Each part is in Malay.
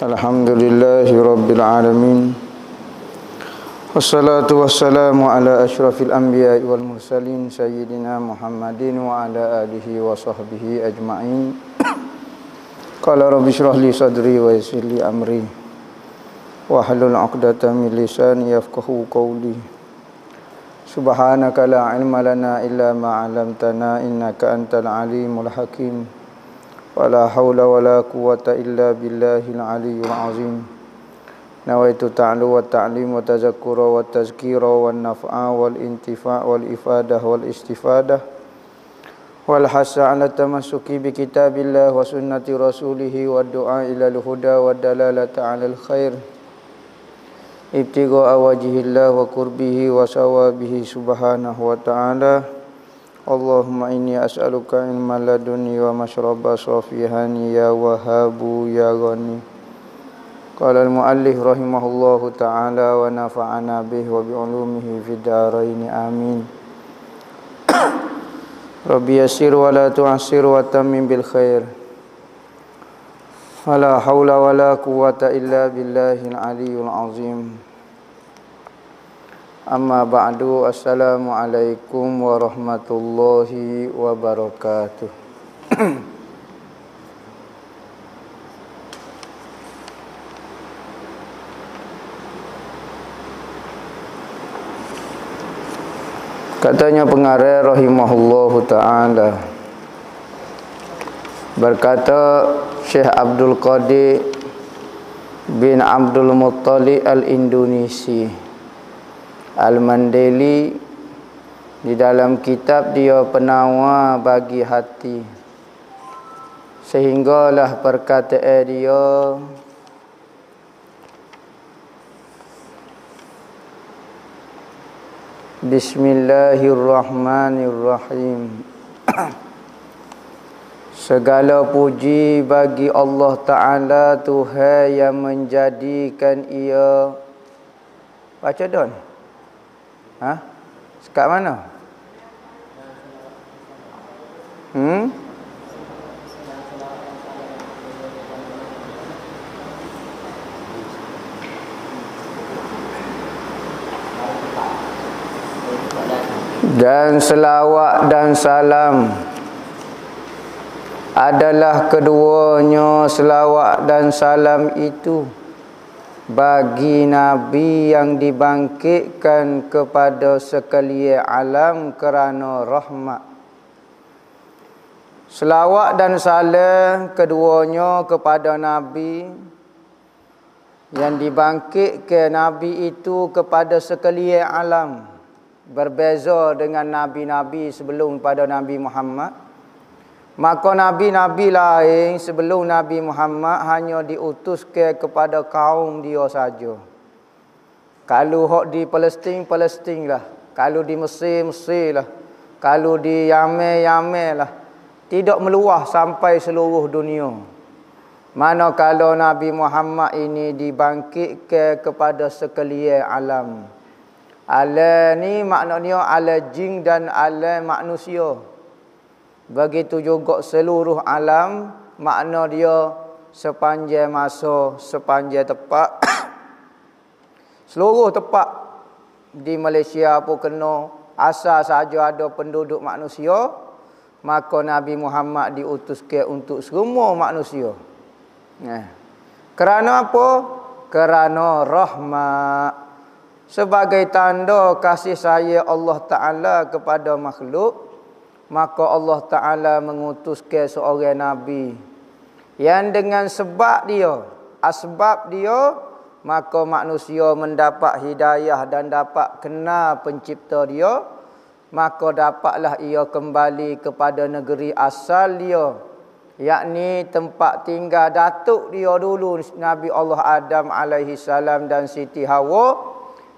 Alhamdulillahi Rabbil Alamin Wassalatu wassalamu ala ashrafil anbiya wal mursalin Sayyidina Muhammadin wa ala alihi wa sahbihi ajma'in Qala rabbi syrah li sadri wa yasir li amri Wa halul aqdata min lisan yafqahu qawli Subhanaka la ilma lana illa ma'alamtana innaka antal alimul hakim Subhanaka ولا حول ولا قوة إلا بالله العلي العظيم نويت تعلو والتعليم والتذكر والتذكير والنفع والانتفاع والإفادة والاستفادة والحس على التمسك بكتاب الله وسنة رسوله والدعاء إلى الهدى والدلالة على الخير ابتغاء وجه الله وقربه وصوابه سبحانه وتعالى Allahumma inni as'aluka ilma laduni wa mashraba safihani ya wahabu ya ghani Qala al-muallif rahimahullahu ta'ala wa nafa'ana bih wa bi'ulumihi fi daraini amin Rabbi yasir wa la tu'asir wa tamim bil khair Fala hawla wa la quwata illa billahi al-aliyul azim al azim Amma ba'du assalamualaikum warahmatullahi wabarakatuh Katanya pengarah rahimahullahu ta'ala Berkata Syekh Abdul Qadir bin Abdul Muttalib al-Indonesia Al-Mandeli di dalam kitab dia penawa bagi hati sehinggalah perkataan dia Bismillahirrahmanirrahim Segala puji bagi Allah Ta'ala Tuhan yang menjadikan ia Baca dah ni Ha? Sekat mana? Hmm? Dan selawat dan salam adalah keduanya selawat dan salam itu bagi Nabi yang dibangkitkan kepada sekalian alam kerana rahmat. Selawat dan salam keduanya kepada Nabi yang dibangkitkan Nabi itu kepada sekalian alam. Berbeza dengan Nabi-Nabi sebelum pada Nabi Muhammad. Maka Nabi-Nabi lain sebelum Nabi Muhammad hanya diutus ke kepada kaum dia saja. Kalau hok di Palestin, Palestin lah. Kalau di Mesir, Mesir lah. Kalau di Yame Yame lah. Tidak meluah sampai seluruh dunia. Mana kalau Nabi Muhammad ini dibangkit ke kepada sekalian alam. Alam ni maknanya ala jing dan ala manusia. manusia. Begitu juga seluruh alam makna dia sepanjang masa, sepanjang tempat. seluruh tempat di Malaysia pun kena asal saja ada penduduk manusia, maka Nabi Muhammad diutuskan untuk semua manusia. Nah. Eh. Kerana apa? Kerana rahmat. Sebagai tanda kasih saya Allah Ta'ala kepada makhluk, maka Allah Ta'ala mengutuskan seorang Nabi. Yang dengan sebab dia, asbab dia, maka manusia mendapat hidayah dan dapat kena pencipta dia. Maka dapatlah ia kembali kepada negeri asal dia. Yakni tempat tinggal datuk dia dulu Nabi Allah Adam alaihi salam dan Siti Hawa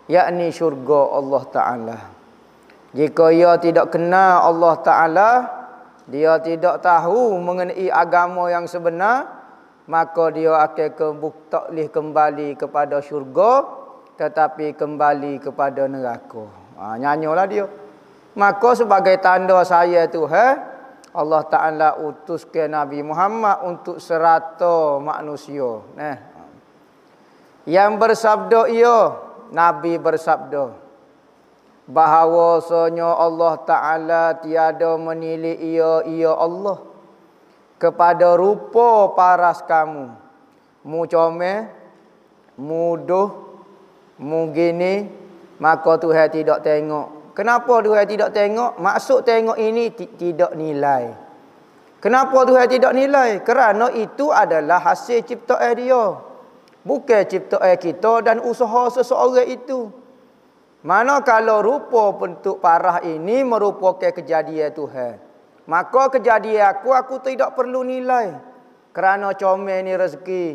yakni syurga Allah Ta'ala. Jika ia tidak kenal Allah Ta'ala Dia tidak tahu mengenai agama yang sebenar Maka dia akan kebuktaklih kembali kepada syurga Tetapi kembali kepada neraka ha, Nyanyolah dia Maka sebagai tanda saya itu he, Allah Ta'ala utus ke Nabi Muhammad untuk serata manusia eh. Yang bersabda ia Nabi bersabda bahawasanya Allah Ta'ala tiada menilik ia, ia Allah. Kepada rupa paras kamu. Mu come, mu doh, mu gini, maka Tuhan tidak tengok. Kenapa Tuhan tidak tengok? Maksud tengok ini tidak nilai. Kenapa Tuhan tidak nilai? Kerana itu adalah hasil ciptaan dia. Bukan ciptaan kita dan usaha seseorang Itu. Mana kalau rupa bentuk parah ini merupakan kejadian Tuhan. Maka kejadian aku, aku tidak perlu nilai. Kerana comel ini rezeki.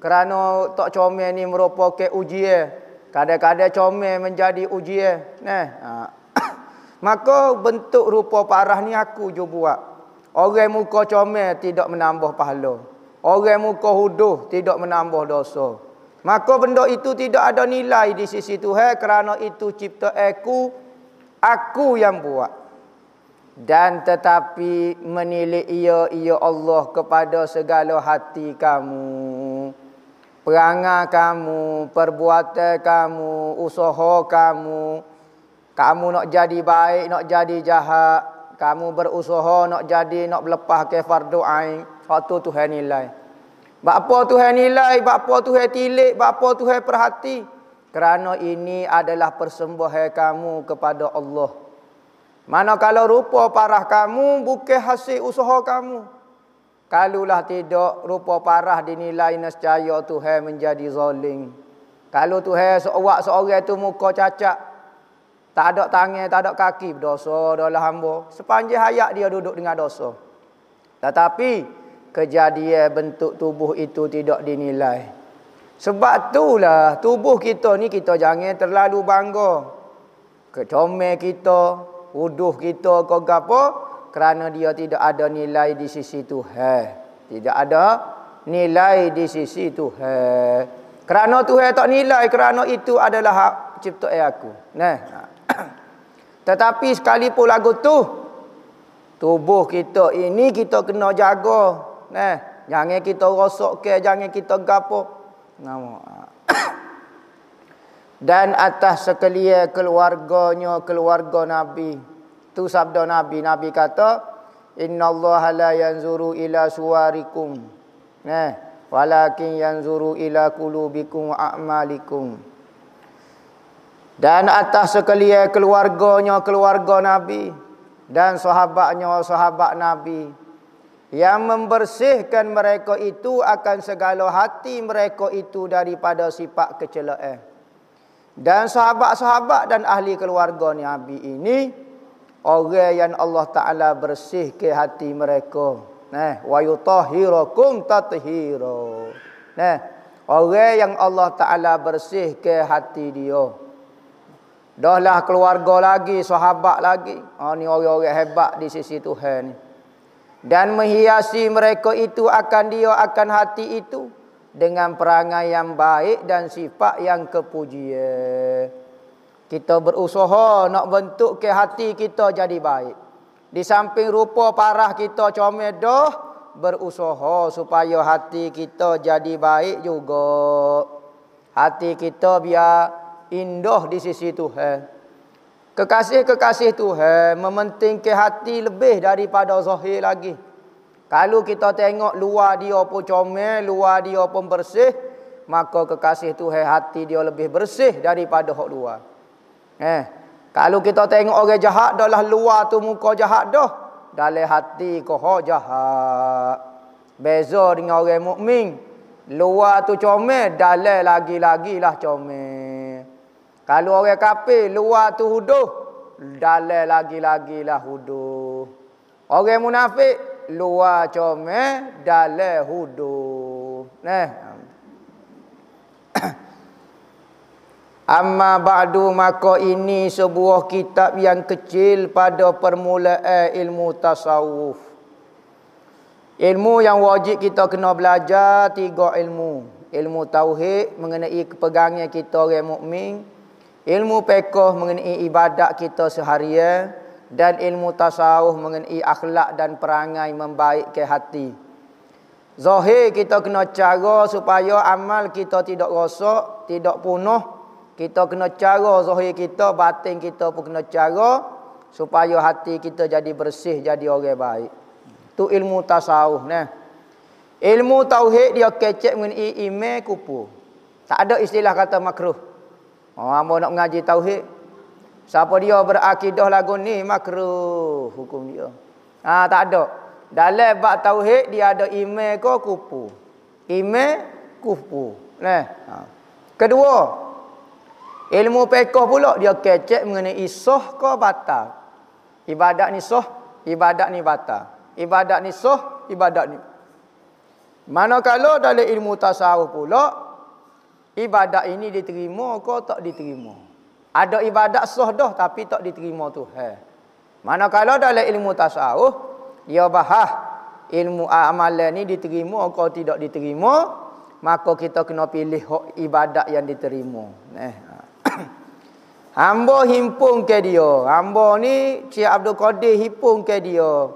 Kerana tak comel ini merupakan ujian. Kadang-kadang comel menjadi ujian. Nah. Ha. Maka bentuk rupa parah ni aku je buat. Orang muka comel tidak menambah pahala. Orang muka huduh tidak menambah dosa. Maka benda itu tidak ada nilai di sisi Tuhan kerana itu cipta aku, aku yang buat. Dan tetapi menilik ia, ia Allah kepada segala hati kamu. perangah kamu, perbuatan kamu, usaha kamu. Kamu nak jadi baik, nak jadi jahat. Kamu berusaha nak jadi, nak berlepah ke fardu'ain. Waktu Tuhan Nilai. Bapa Tuhan nilai, bapa Tuhan tilik, bapa Tuhan perhati. Kerana ini adalah persembahan kamu kepada Allah. Mana kalau rupa parah kamu bukan hasil usaha kamu. Kalulah tidak rupa parah dinilai nescaya Tuhan menjadi zalim. Kalau Tuhan seorang seorang itu muka cacat. Tak ada tangan, tak ada kaki berdosa dalam hamba. Sepanjang hayat dia duduk dengan dosa. Tetapi kejadian bentuk tubuh itu tidak dinilai. Sebab itulah tubuh kita ni kita jangan terlalu bangga. Kecome kita, uduh kita ke apa? Kerana dia tidak ada nilai di sisi Tuhan. Tidak ada nilai di sisi Tuhan. Kerana Tuhan tak nilai kerana itu adalah hak cipta aku. Nah. Tetapi sekalipun lagu tu tubuh kita ini kita kena jaga Nah, eh, jangan kita rosakkan, jangan kita gapo. Namo. Dan atas sekalian keluarganya, keluarga Nabi. Tu sabda Nabi. Nabi kata, Inna Allah la yanzuru ila suwarikum. Eh, walakin yanzuru ila kulubikum wa a'malikum. Dan atas sekalian keluarganya, keluarga Nabi. Dan sahabatnya, sahabat Nabi yang membersihkan mereka itu akan segala hati mereka itu daripada sifat kecelaan. Dan sahabat-sahabat dan ahli keluarga Nabi ini orang yang Allah Taala bersih ke hati mereka. Nah, wa yutahhirukum tathira. Nah, orang yang Allah Taala bersih ke hati dia. Dahlah keluarga lagi, sahabat lagi. Ha ni orang-orang hebat di sisi Tuhan ni dan menghiasi mereka itu akan dia akan hati itu dengan perangai yang baik dan sifat yang kepujian kita berusaha nak bentuk ke hati kita jadi baik di samping rupa parah kita comel berusaha supaya hati kita jadi baik juga hati kita biar indah di sisi Tuhan eh. Kekasih-kekasih tu eh, mementingkan hati lebih daripada zahir lagi. Kalau kita tengok luar dia pun comel, luar dia pun bersih, maka kekasih tu eh, hati dia lebih bersih daripada hak luar. Eh, kalau kita tengok orang jahat dalam luar tu muka jahat dah, dalam hati ko hak jahat. Beza dengan orang mukmin. Luar tu comel, dalam lagi-lagilah comel. Kalau orang kafir luar tu huduh, dalam lagi-lagi lah huduh. Orang munafik luar come eh, dalam huduh. Nah. Eh, amma ba'du maka ini sebuah kitab yang kecil pada permulaan ilmu tasawuf. Ilmu yang wajib kita kena belajar tiga ilmu. Ilmu tauhid mengenai kepegangan kita orang mukmin, Ilmu pekoh mengenai ibadat kita seharian dan ilmu tasawuf mengenai akhlak dan perangai membaik ke hati. Zahir kita kena cara supaya amal kita tidak rosak, tidak punah. Kita kena cara zohir kita, batin kita pun kena cara supaya hati kita jadi bersih, jadi orang baik. Tu ilmu tasawuf ne. Ilmu tauhid dia kecek mengenai ime kupu. Tak ada istilah kata makruh. Oh, ambo nak mengaji tauhid. Siapa dia berakidah lagu ni makruh hukum dia. ha, tak ada. Dalam bab tauhid dia ada iman ke kufur. Iman kufur. Nah. Ha. Kedua, ilmu fiqh pula dia kecek mengenai sah ke batal. Ibadat ni sah, ibadat ni batal. Ibadat ni sah, ibadat ni. Manakala dalam ilmu tasawuf pula ibadat ini diterima ke tak diterima. Ada ibadat sah dah tapi tak diterima tu. Ha. kalau dalam ilmu tasawuf, dia ya bahas ilmu amalan ni diterima ke tidak diterima, maka kita kena pilih ibadat yang diterima. Eh. Ha. Hamba himpun ke dia. Hamba ni Cik Abdul Qadir himpun ke dia.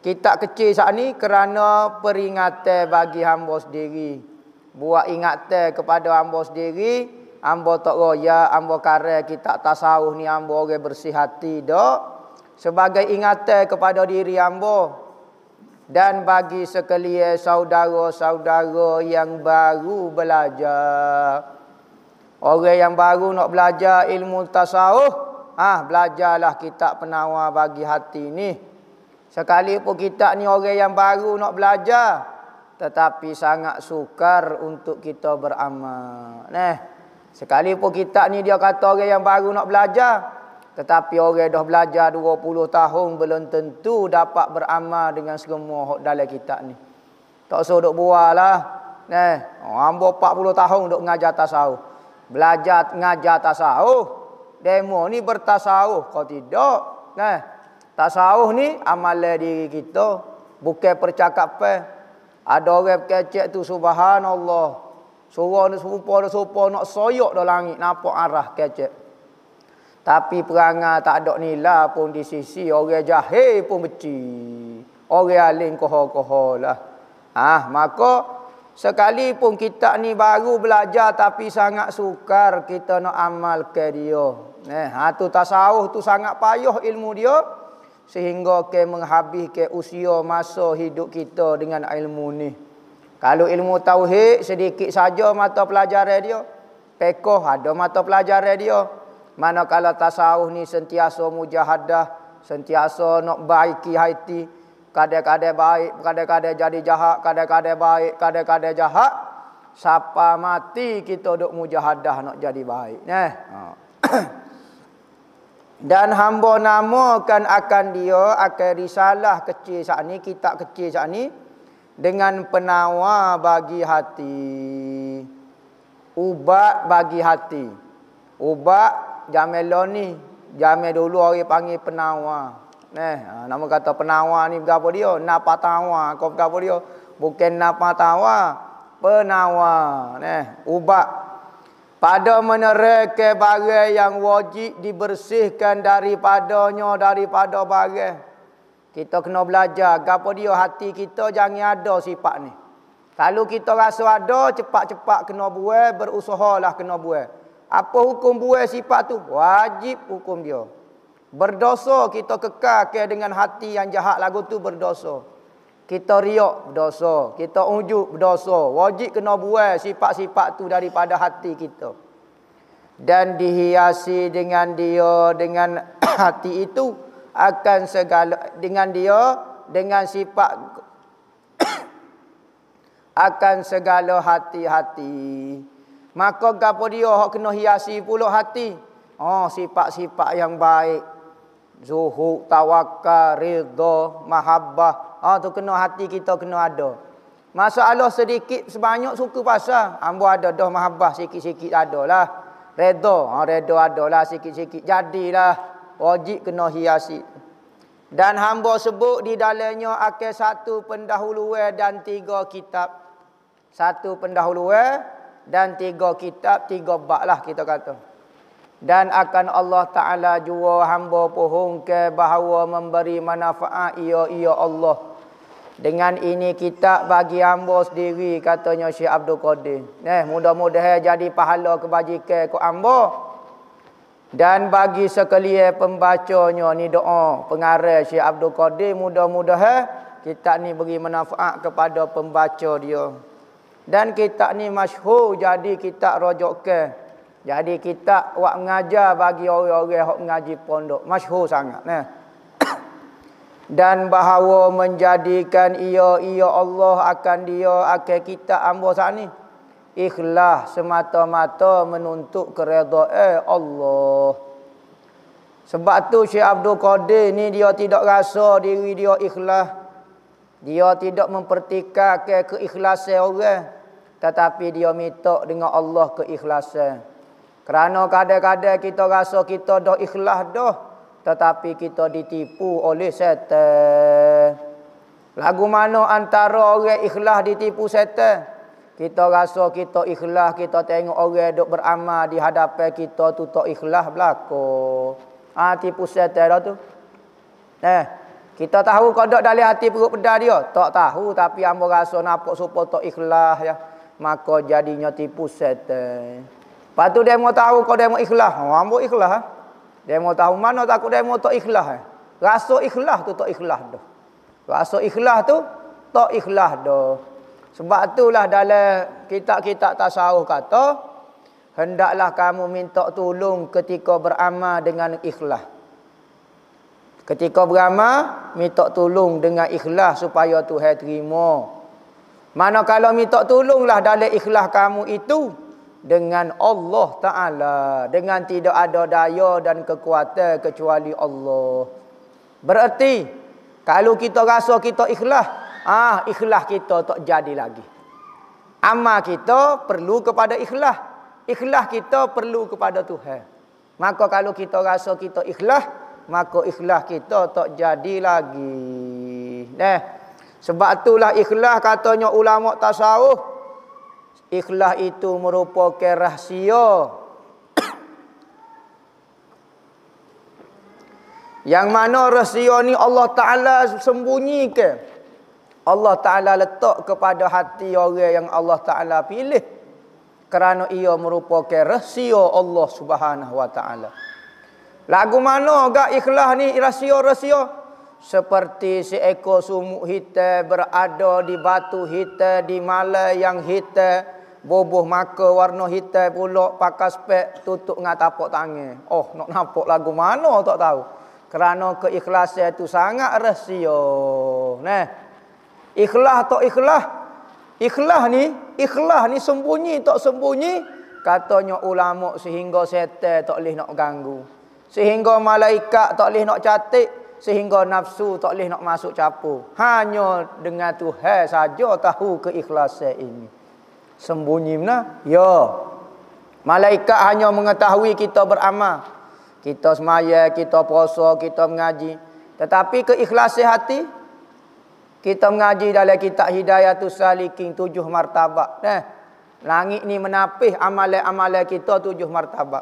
Kita kecil saat ni kerana peringatan bagi hamba sendiri buat ingatan kepada ambo sendiri ambo tak raya hamba kare kita tasawuf ni ambo orang bersih hati dak sebagai ingatan kepada diri ambo dan bagi sekalian saudara-saudara yang baru belajar orang yang baru nak belajar ilmu tasawuf ah belajarlah kita penawar bagi hati ni sekalipun kita ni orang yang baru nak belajar tetapi sangat sukar untuk kita beramal. Nah, sekalipun kita ni dia kata orang yang baru nak belajar, tetapi orang dah belajar 20 tahun belum tentu dapat beramal dengan semua hak dalam kita ni. Tak usah duk buahlah. Nah, hamba 40 tahun duk mengajar tasawuf. Belajar mengajar tasawuf. Demo ni bertasawuf kau tidak. Nah, tasawuf ni amalan diri kita, bukan percakapan. Ada orang kecek tu subhanallah. Surah ni serupa dah serupa nak soyok dah langit nampak arah kecek. Tapi perangai tak ada nilai pun di sisi orang jahil pun beci. Orang alim kohol-kohol lah. Ah, ha, maka sekalipun kita ni baru belajar tapi sangat sukar kita nak amal ke dia. Eh, ha, tu tasawuf tu sangat payah ilmu dia sehingga ke menghabis ke usia masa hidup kita dengan ilmu ni. Kalau ilmu tauhid sedikit saja mata pelajaran dia, pekoh ada mata pelajaran dia. kalau tasawuf ni sentiasa mujahadah, sentiasa nak baiki hati, kadang-kadang baik, kadang-kadang jadi jahat, kadang-kadang baik, kadang-kadang jahat. Sapa mati kita duk mujahadah nak jadi baik. Nah. Eh? dan hamba namakan akan dia akan risalah kecil saat ini kitab kecil saat ini dengan penawar bagi hati ubat bagi hati ubat jamelo ni jamel dulu orang panggil penawar Eh, ha, nama kata penawar ni berapa dia? Napa tawa? Kau berapa dia? Bukan napa tawa, penawar. Eh, ubat pada menerekan barang yang wajib dibersihkan daripadanya daripada barang kita kena belajar gapo dia hati kita jangan ada sifat ni kalau kita rasa ada cepat-cepat kena buai berusahalah kena buai apa hukum buai sifat tu wajib hukum dia berdosa kita kekalkan dengan hati yang jahat lagu tu berdosa kita riak berdosa. Kita ujuk berdosa. Wajib kena buat sifat-sifat tu daripada hati kita. Dan dihiasi dengan dia, dengan hati itu. Akan segala, dengan dia, dengan sifat. akan segala hati-hati. Maka kenapa dia kena hiasi pula hati? Oh, sifat-sifat yang baik zuhud, tawakal, ridha, mahabbah. Ha tu kena hati kita kena ada. Masalah sedikit sebanyak suku pasal. Ambo ada dah mahabbah sikit-sikit lah. Redha, ha redha lah, sikit-sikit. Jadilah wajib kena hiasi. Dan hamba sebut di dalamnya akan satu pendahuluan dan tiga kitab. Satu pendahuluan dan tiga kitab, tiga bab lah kita kata dan akan Allah Ta'ala jua hamba pohon ke bahawa memberi manfaat ia ia Allah. Dengan ini kita bagi hamba sendiri katanya Syekh Abdul Qadir. Eh, Mudah-mudahan jadi pahala kebajikan ke hamba. Dan bagi sekalian pembacanya ni doa pengarah Syekh Abdul Qadir. Mudah-mudahan kita ni beri manfaat kepada pembaca dia. Dan kita ni masyhur jadi kita rojok ke. Jadi kita buat mengajar bagi orang-orang yang mengaji pondok. Masyur sangat. Nah, Dan bahawa menjadikan ia, ia Allah akan dia, akan kita ambil saat ini. Ikhlas semata-mata menuntut kereta eh, Allah. Sebab tu Syekh Abdul Qadir ni dia tidak rasa diri dia ikhlas. Dia tidak mempertikalkan keikhlasan orang. Tetapi dia minta dengan Allah keikhlasan. Kerana kadang-kadang kita rasa kita dah ikhlas dah. Tetapi kita ditipu oleh setan. Lagu mana antara orang ikhlas ditipu setan? Kita rasa kita ikhlas, kita tengok orang duk beramal di hadapan kita tu tak ikhlas belako. Ah ha, tipu setan dah tu. Eh, kita tahu kodok dari hati perut pedah dia. Tak tahu tapi ambo rasa nampak supaya tak ikhlas ya. Maka jadinya tipu setan. Lepas tu dia mau tahu kau dia mau ikhlas. Ha, ambo ikhlas. Dia ha. mau tahu mana takut dia mau tak ikhlas. Ha. Rasa ikhlas tu tak ikhlas dah. Rasa ikhlas tu tak ikhlas dah. Sebab itulah dalam kitab-kitab tasawuf kata, hendaklah kamu minta tolong ketika beramal dengan ikhlas. Ketika beramal, minta tolong dengan ikhlas supaya Tuhan terima. Mana kalau minta tolonglah dalam ikhlas kamu itu, dengan Allah Ta'ala. Dengan tidak ada daya dan kekuatan kecuali Allah. Bererti, kalau kita rasa kita ikhlas, ah ikhlas kita tak jadi lagi. Amal kita perlu kepada ikhlas. Ikhlas kita perlu kepada Tuhan. Maka kalau kita rasa kita ikhlas, maka ikhlas kita tak jadi lagi. Nah, sebab itulah ikhlas katanya ulama tasawuf. Ikhlas itu merupakan rahsia Yang mana rahsia ni Allah Ta'ala sembunyikan Allah Ta'ala letak kepada hati orang yang Allah Ta'ala pilih Kerana ia merupakan rahsia Allah Subhanahu Wa Ta'ala Lagu mana agak ikhlas ni rahsia-rahsia seperti seekor sumuk hitam berada di batu hitam di malai yang hitam boboh maka warna hitam pula pakai spek tutup dengan tapak tangan oh nak nampak lagu mana tak tahu kerana keikhlasan itu sangat rahsia nah ikhlas tak ikhlas ikhlas ni ikhlas ni sembunyi tak sembunyi katanya ulama sehingga setan tak boleh nak ganggu sehingga malaikat tak boleh nak catik sehingga nafsu tak boleh nak masuk capur hanya dengan Tuhan saja tahu keikhlasan ini sembunyi mana? Ya. Malaikat hanya mengetahui kita beramal. Kita semaya, kita puasa, kita mengaji. Tetapi keikhlasan hati kita mengaji dalam kitab Hidayah tu salikin tujuh martabat. Nah, eh, Langit ni menapih amalan-amalan kita tujuh martabat.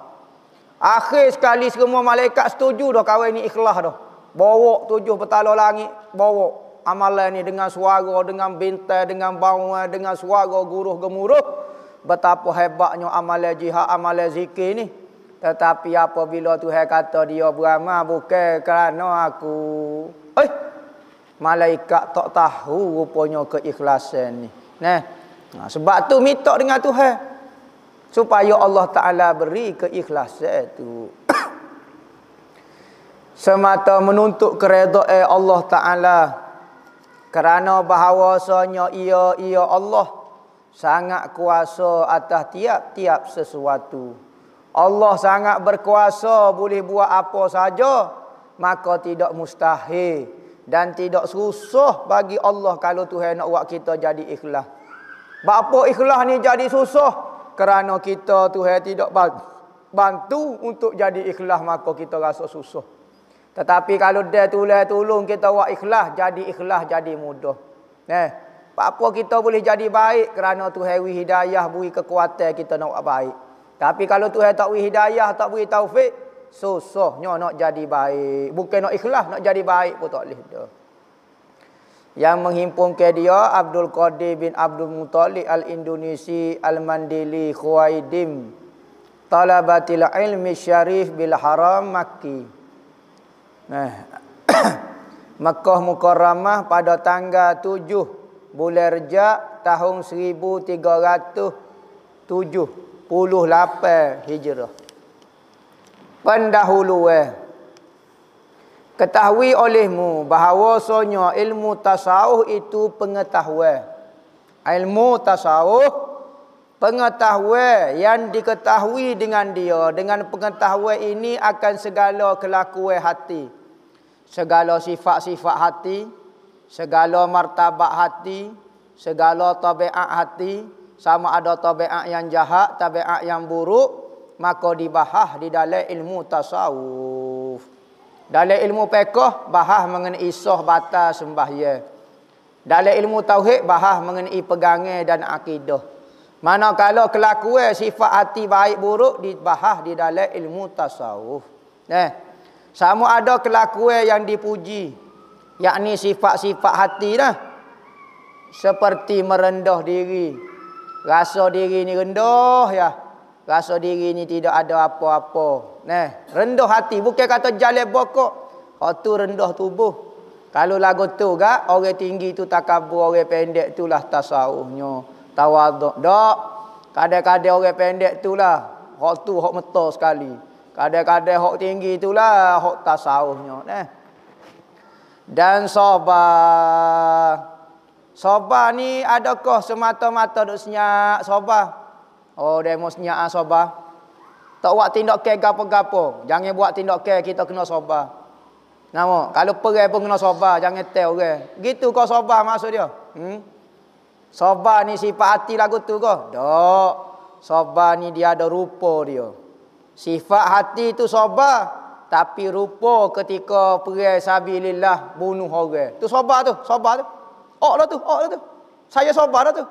Akhir sekali semua malaikat setuju dah kawin ni ikhlas dah. Bawa tujuh petala langit, bawa amalan ini dengan suara, dengan bintai, dengan bawa, dengan suara guruh gemuruh. Betapa hebatnya amalan jihad, amalan zikir ini. Tetapi apabila Tuhan kata dia beramal, bukan kerana aku. Eh, malaikat tak tahu rupanya keikhlasan ini. Nah, ha, sebab tu minta dengan Tuhan. Supaya Allah Ta'ala beri keikhlasan itu. Semata menuntut keredaan Allah Ta'ala kerana bahawasanya ia ia Allah sangat kuasa atas tiap-tiap sesuatu Allah sangat berkuasa boleh buat apa saja maka tidak mustahil dan tidak susah bagi Allah kalau Tuhan nak buat kita jadi ikhlas apa ikhlas ni jadi susah kerana kita Tuhan tidak bantu untuk jadi ikhlas maka kita rasa susah tetapi kalau dia tulah tolong kita buat ikhlas, jadi ikhlas jadi mudah. Eh, apa kita boleh jadi baik kerana Tuhan wi hidayah bagi kekuatan kita nak buat baik. Tapi kalau Tuhan tak wi hidayah, tak beri taufik, susahnya nak jadi baik. Bukan nak ikhlas nak jadi baik pun tak boleh dah. Yang menghimpun ke dia Abdul Qadir bin Abdul Muttalib Al-Indonesi Al-Mandili Khuaidim Talabatil ilmi syarif bil haram makki. Eh. Mekah Mukarramah pada tanggal 7 bulan Rejab tahun 1378 Hijrah. Pendahulu eh. Ketahui olehmu bahawa sonya ilmu tasawuf itu pengetahuan. Ilmu tasawuf pengetahuan yang diketahui dengan dia dengan pengetahuan ini akan segala kelakuan hati segala sifat-sifat hati, segala martabat hati, segala tabiat hati, sama ada tabiat yang jahat, tabiat yang buruk, maka dibahas di dalam ilmu tasawuf. Dalam ilmu pekoh, bahas mengenai soh batas sembahyang. Dalam ilmu tauhid, bahas mengenai pegangan dan akidah. Manakala kelakuan sifat hati baik buruk dibahas di dalam ilmu tasawuf. Nah. Eh? Sama ada kelakuan yang dipuji. Yakni sifat-sifat hati dah. Seperti merendah diri. Rasa diri ni rendah ya. Rasa diri ni tidak ada apa-apa. Nah, rendah hati. Bukan kata jalan bokok. Oh tu rendah tubuh. Kalau lagu tu gak, orang tinggi tu takabur, orang pendek tu lah tasawuhnya. Tawaduk. Dok. Kadang-kadang orang pendek itulah, lah. Hak tu hak metal sekali. Kadang-kadang hok tinggi itulah hok tasawufnya. Eh. Dan soba. Soba ni adakah semata-mata duk senyak soba? Oh, dia mau senyak ah soba. Tak buat tindak ke gapo-gapo. Jangan buat tindak ke kita kena soba. Namo kalau perai pun kena soba, jangan tell orang. Okay? Gitu kau soba maksud dia. Hmm? Soba ni sifat hati lagu tu kau. Dok. Soba ni dia ada rupa dia. Sifat hati tu sabar tapi rupa ketika perai sabilillah bunuh orang. Tu sabar tu, sabar tu. Oklah tu, oklah tu. Saya sabar dah tu.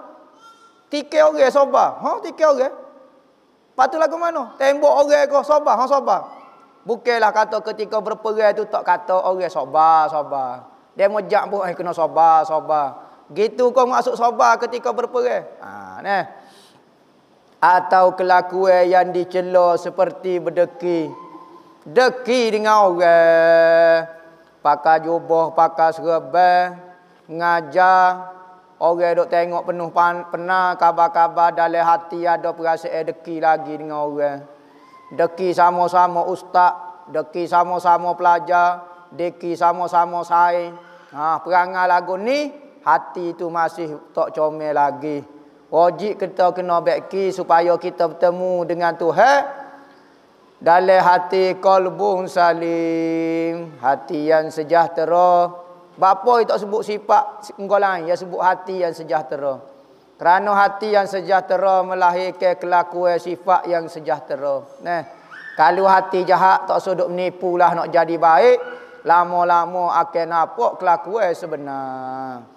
Tikai orang sabar. Ha, tikai orang. Patu lagu mana? Tembok orang kau sabar, ha sabar. Bukailah kata ketika berperai tu tak kata orang sabar, sabar. Dia mojak pun eh, kena sabar, sabar. Gitu kau masuk sabar ketika berperai. Ha, neh atau kelakuan yang dicela seperti berdeki deki dengan orang pakai jubah pakai serban ngajar orang dok tengok penuh pan, penah kabar-kabar dalam hati ada perasaan deki lagi dengan orang deki sama-sama ustaz deki sama-sama pelajar deki sama-sama saya ha perangai lagu ni hati itu masih tak comel lagi Wajib kita kena beki supaya kita bertemu dengan Tuhan. Dalam hati kolbun salim. Hati yang sejahtera. Bapa yang tak sebut sifat engkau lain. Yang sebut hati yang sejahtera. Kerana hati yang sejahtera melahirkan kelakuan sifat yang sejahtera. Nah. Kalau hati jahat tak sudut menipu nak jadi baik. Lama-lama akan nampak kelakuan sebenar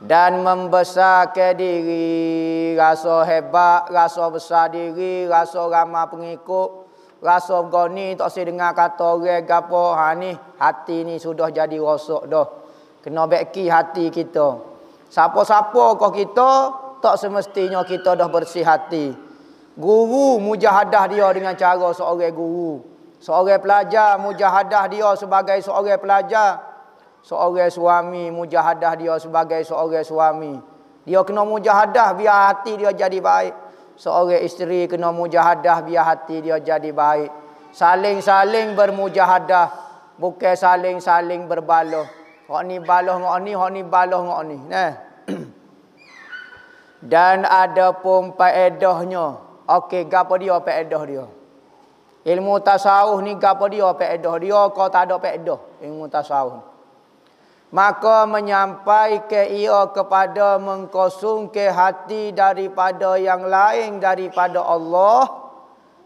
dan membesarkan diri rasa hebat rasa besar diri rasa ramah pengikut rasa goni tak si dengar kata orang gapo ha ni hati ni sudah jadi rosak dah kena beki hati kita siapa-siapa kau kita tak semestinya kita dah bersih hati guru mujahadah dia dengan cara seorang guru seorang pelajar mujahadah dia sebagai seorang pelajar seorang suami mujahadah dia sebagai seorang suami dia kena mujahadah biar hati dia jadi baik seorang isteri kena mujahadah biar hati dia jadi baik saling-saling bermujahadah bukan saling-saling berbaloh hok ni baloh ngok ni hok ni baloh ngok ni nah dan ada pun faedahnya okey gapo dia faedah dia ilmu tasawuf ni gapo dia faedah dia kau tak ada faedah ilmu tasawuf ni. Maka menyampai ke ia kepada mengkosung ke hati daripada yang lain daripada Allah.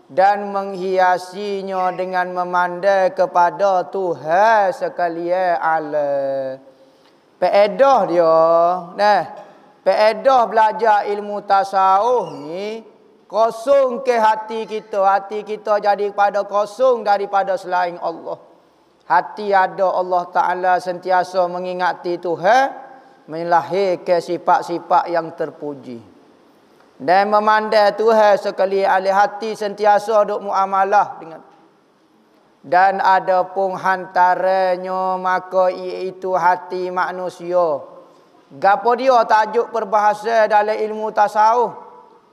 Dan menghiasinya dengan memandai kepada Tuhan sekalian Allah. Peredah dia. Nah, peredah belajar ilmu tasawuf ni. Kosung ke hati kita. Hati kita jadi pada kosung daripada selain Allah. Hati ada Allah Ta'ala sentiasa mengingati Tuhan. Melahirkan sifat-sifat yang terpuji. Dan memandai Tuhan sekali alih hati sentiasa duk muamalah dengan dan ada pun hantaranya maka iaitu hati manusia. Gapo dia tajuk perbahasa dalam ilmu tasawuf?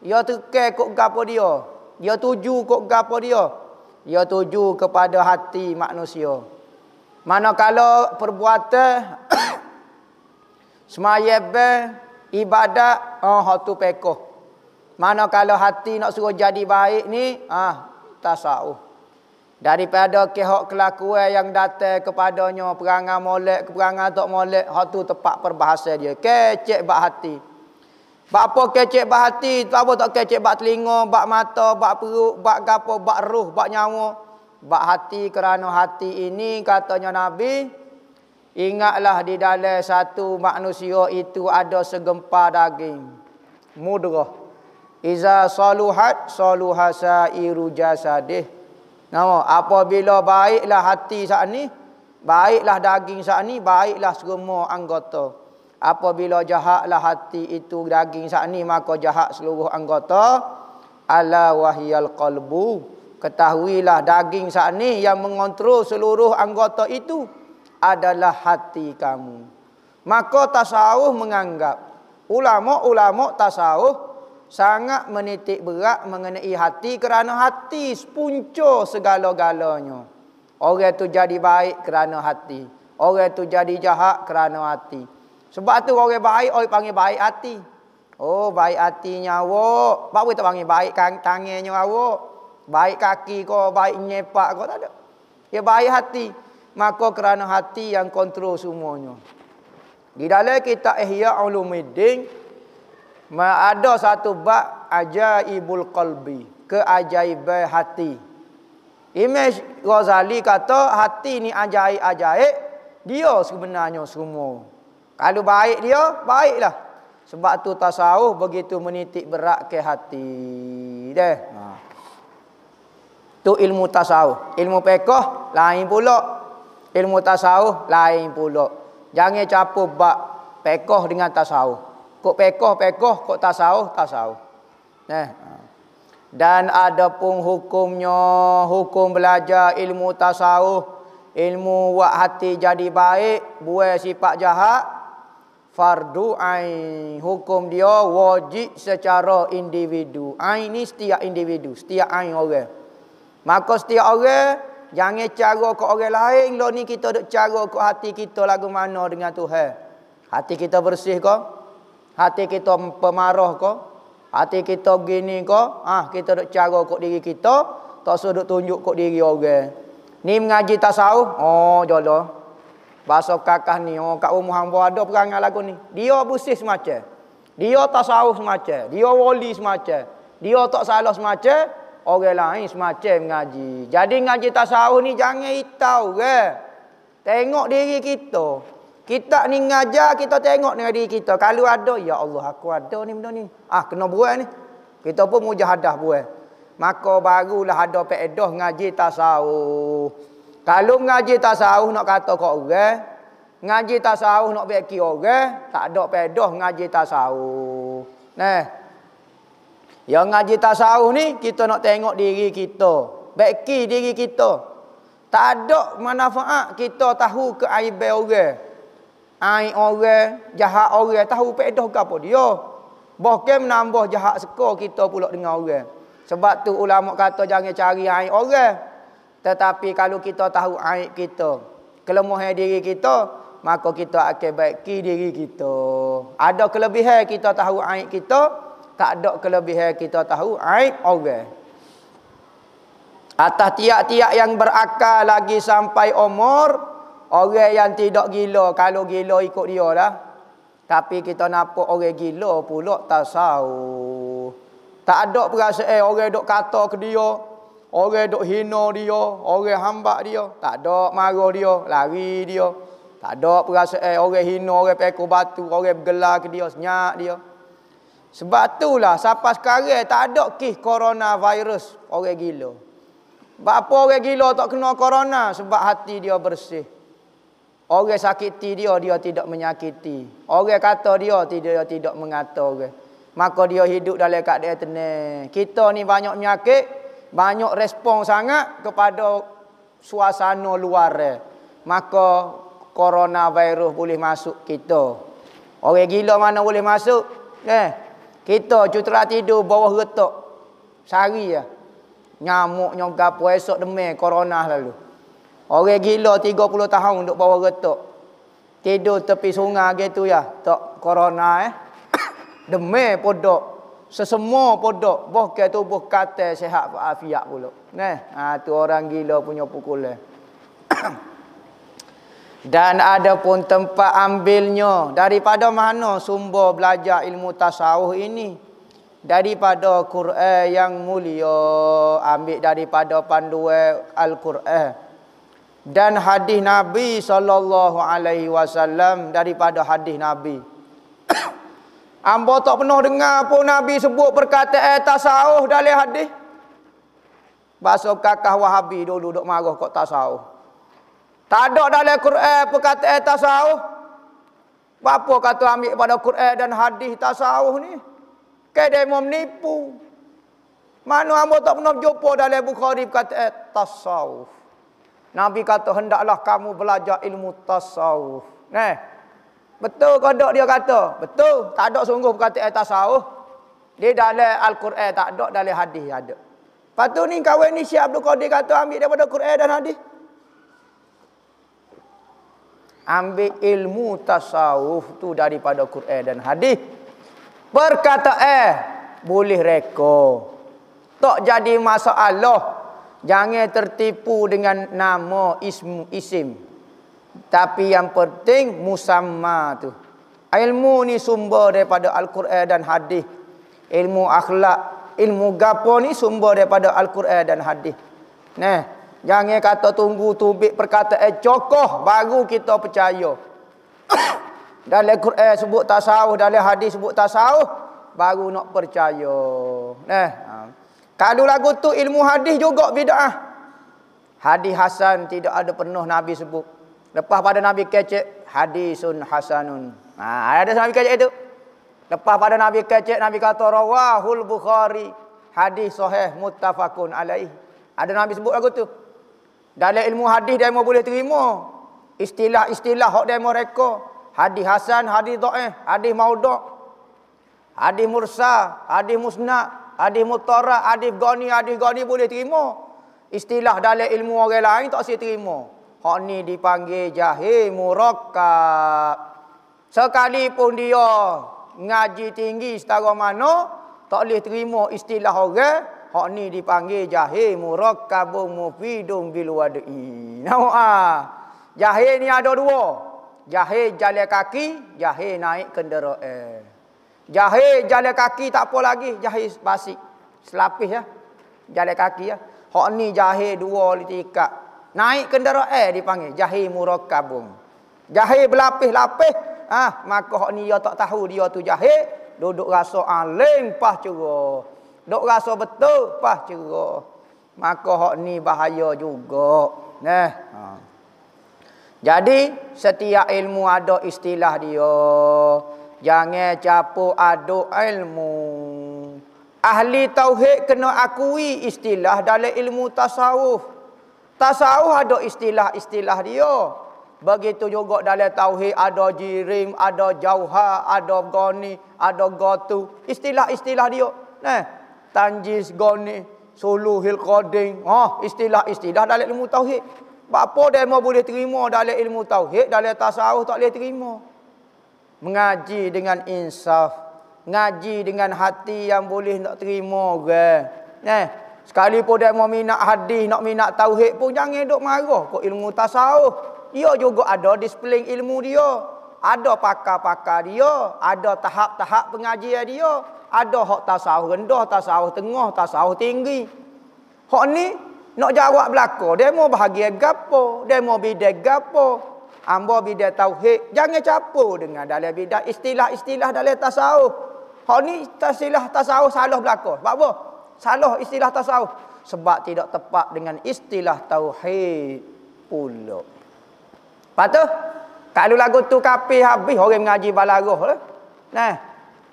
Ia terkait kok gapo dia? Ia tuju kok gapo dia? Ia tuju kepada hati manusia. Manakala perbuatan semayab ibadat oh uh, ah, hatu pekoh. Manakala hati nak suruh jadi baik ni ah tasawuf. Daripada kehok kelakuan yang datang kepadanya perangai molek, perangai tak molek, hatu tepat perbahasa dia. Kecek bak hati. Bak apa kecek bak hati? Tak apa tak kecek bak telinga, bak mata, bak perut, bak gapo, bak roh, bak nyawa. Bak hati kerana hati ini katanya Nabi Ingatlah di dalam satu manusia itu ada segempar daging Mudrah Iza saluhat saluhasa iru jasadih Nama, apabila baiklah hati saat ini Baiklah daging saat ini, baiklah semua anggota Apabila jahatlah hati itu daging saat ini Maka jahat seluruh anggota Ala wahiyal qalbu Ketahuilah daging saat ini yang mengontrol seluruh anggota itu adalah hati kamu. Maka tasawuf menganggap ulama-ulama tasawuf sangat menitik berat mengenai hati kerana hati punca segala-galanya. Orang itu jadi baik kerana hati. Orang itu jadi jahat kerana hati. Sebab tu orang baik, orang panggil baik hati. Oh, baik hatinya awak. Apa tu panggil baik kan tangannya awak? Baik kaki kau, baik nyepak kau tak ada. Ya baik hati. Maka kerana hati yang kontrol semuanya. Di dalam kitab Ihya Ulumuddin ada satu bab ajaibul qalbi, keajaiban hati. Imej Ghazali kata hati ni ajaib-ajaib dia sebenarnya semua. Kalau baik dia, baiklah. Sebab tu tasawuf begitu menitik berat ke hati. Dah. Nah. Ha. Tu ilmu tasawuf. Ilmu pekoh lain pula. Ilmu tasawuf lain pula. Jangan capur bak pekoh dengan tasawuf. Kok pekoh pekoh, kok tasawuf tasawuf. Nah. Eh, ha. Dan ada pun hukumnya hukum belajar ilmu tasawuf. Ilmu buat hati jadi baik, buat sifat jahat. Fardu ain hukum dia wajib secara individu. Ain ni setiap individu, setiap ain orang. Maka setiap orang jangan cara ke orang lain lo ni kita dok cara ke hati kita lagu mana dengan Tuhan. Hati kita bersih ke? Hati kita pemarah ke? Hati kita gini ke? Ah, kita dok cara ke diri kita, tak usah duk tunjuk ke diri orang. Ni mengaji tasawuf. Oh, jolo. Bahasa kakak ni, oh kak rumah hamba ada perangai lagu ni. Dia busis semacam. Dia tasawuf semacam. Dia wali semacam. Dia tak salah semacam orang lain semacam mengaji. Jadi mengaji tasawuf ni jangan itau ke. Tengok diri kita. Kita ni ngajar, kita tengok dengan diri kita. Kalau ada, ya Allah aku ada ni benda ni. Ah, kena buat ni. Kita pun mujahadah buat. Maka barulah ada peredah ngaji tasawuf. Kalau ngaji tasawuf nak kata kau orang. Ngaji tasawuf nak bagi orang. Tak ada peredah ngaji tasawuf. Nah. Eh. Yang ngaji tasawuf ni kita nak tengok diri kita. baiki diri kita. Tak ada manfaat kita tahu ke aib orang. Aib orang, jahat orang tahu pedah ke apa dia. Bahkan menambah jahat seko kita pula dengan orang. Sebab tu ulama kata jangan cari aib orang. Tetapi kalau kita tahu aib kita, kelemahan diri kita, maka kita akan baiki diri kita. Ada kelebihan kita tahu aib kita, tak ada kelebihan kita tahu aib orang atas tiak-tiak yang berakal lagi sampai umur orang yang tidak gila kalau gila ikut dia lah tapi kita nampak orang gila pula tasawuf tak ada perasaan eh, orang duk kata ke dia orang duk hina dia orang hambat dia tak ada marah dia lari dia tak ada perasaan eh, orang hina orang pekuk batu orang bergelar ke dia senyap dia sebab itulah siapa sekarang tak ada kih coronavirus orang gila. Sebab apa orang gila tak kena corona? Sebab hati dia bersih. Orang sakiti dia, dia tidak menyakiti. Orang kata dia, dia tidak mengata orang. Maka dia hidup dalam keadaan tenang. Kita ni banyak menyakit, banyak respon sangat kepada suasana luar. Maka coronavirus boleh masuk kita. Orang gila mana boleh masuk? Eh, kita cutera tidur bawah retak. sari ya, Nyamuk, nyogap, esok demi corona lalu. Orang gila 30 tahun duduk bawah retak. Tidur tepi sungai gitu ya. Tak corona eh. demi podok. Sesemua podok. Boh ke tu boh sehat afiat pula. Neh, ha, tu orang gila punya pukulan. Eh. Dan ada pun tempat ambilnya daripada mana sumber belajar ilmu tasawuf ini? Daripada Quran yang mulia, ambil daripada panduan Al-Quran. Dan hadis Nabi saw alaihi wasallam daripada hadis Nabi. Ambo tak pernah dengar pun Nabi sebut perkataan tasawuf dari hadis. Basuh kakak Wahabi dulu duduk marah kok tasawuf. Tak ada dalam Quran perkataan eh, tasawuf. Apa kata ambil pada Quran dan hadis tasawuf ni? Kedai kan mau menipu. Mana hamba tak pernah jumpa dalam Bukhari perkataan eh, tasawuf. Nabi kata hendaklah kamu belajar ilmu tasawuf. Nah. Betul ke tak dia kata? Betul. Tak ada sungguh perkataan eh, tasawuf. Dia dalam Al-Quran tak ada dalam hadis ada. Lepas ni kawan ni Syekh Abdul Qadir kata ambil daripada Quran dan hadis ambil ilmu tasawuf tu daripada Quran dan hadis. Perkata eh boleh reka. Tak jadi masalah. Jangan tertipu dengan nama ism isim. Tapi yang penting musamma tu. Ilmu ni sumber daripada Al-Quran dan hadis. Ilmu akhlak, ilmu gapo ni sumber daripada Al-Quran dan hadis. Nah, Jangan kata tunggu tubik perkata eh, cokoh baru kita percaya. dalam Quran eh, sebut tasawuf, dalam hadis sebut tasawuf baru nak percaya. Nah. Ha. Kalau lagu tu ilmu hadis juga bidah. Hadis hasan tidak ada penuh Nabi sebut. Lepas pada Nabi kecek hadisun hasanun. ha, ada Nabi kecek itu. Lepas pada Nabi kecek Nabi kata rawahul Bukhari hadis sahih muttafaqun alaih. Ada Nabi sebut lagu tu. Dalam ilmu hadis dia mau boleh terima. Istilah-istilah hok dia mau reka. Hadis hasan, hadis dhaif, hadis maudhu. Hadis mursa, hadis musnad, hadis mutara, hadis Goni, hadis ghani boleh terima. Istilah dalam ilmu orang lain tak sih terima. Hak ni dipanggil jahil murakkab. Sekalipun dia ngaji tinggi setara mana, tak boleh terima istilah orang hak ni dipanggil jahe murakkabun mufidun bil wadi. Nauh ah. Jahil ni ada dua. Jahe jalan kaki, jahe naik kenderaan. Eh. Jahil jalan kaki tak apa lagi, jahe basik. Selapis ya. Jalan kaki ya. Hak ni jahe dua litikat. Naik kenderaan eh, dipanggil jahil murakkabun. Jahe berlapis-lapis. Ah, ha, maka hak ni dia tak tahu dia tu jahil. Duduk rasa alim ah, pas curah. Duk rasa betul pas cerah. Maka hak ni bahaya juga. Nah. Ha. Jadi setiap ilmu ada istilah dia. Jangan capuk ado ilmu. Ahli tauhid kena akui istilah dalam ilmu tasawuf. Tasawuf ada istilah-istilah dia. Begitu juga dalam tauhid ada jirim, ada jauha, ada goni, ada gotu. Istilah-istilah dia. Nah. Tanjis, Goni, Sulu, Hilqoding. Oh, ha, istilah-istilah dalam ilmu Tauhid. Apa dia mau boleh terima dalam ilmu Tauhid, dalam tasawuf tak boleh terima. Mengaji dengan insaf. Ngaji dengan hati yang boleh nak terima orang. Sekali eh, sekalipun dia mau minat hadis, nak minat Tauhid pun jangan duduk marah. Kok ilmu tasawuf? Dia juga ada disiplin ilmu dia. Ada pakar-pakar dia. Ada tahap-tahap pengajian dia ada hak tasawuf rendah, tasawuf tengah, tasawuf tinggi. Hak ni nak jawab belaka, dia bahagia gapo, demo bida gapo. Ambo bida tauhid, jangan campur dengan dalam bida istilah-istilah dalam tasawuf. Hak ni istilah tasawuf salah belaka. Sebab apa? Salah istilah tasawuf sebab tidak tepat dengan istilah tauhid pula. Patut kalau lagu tu kapi habis orang mengaji balaroh lah. Eh? Nah,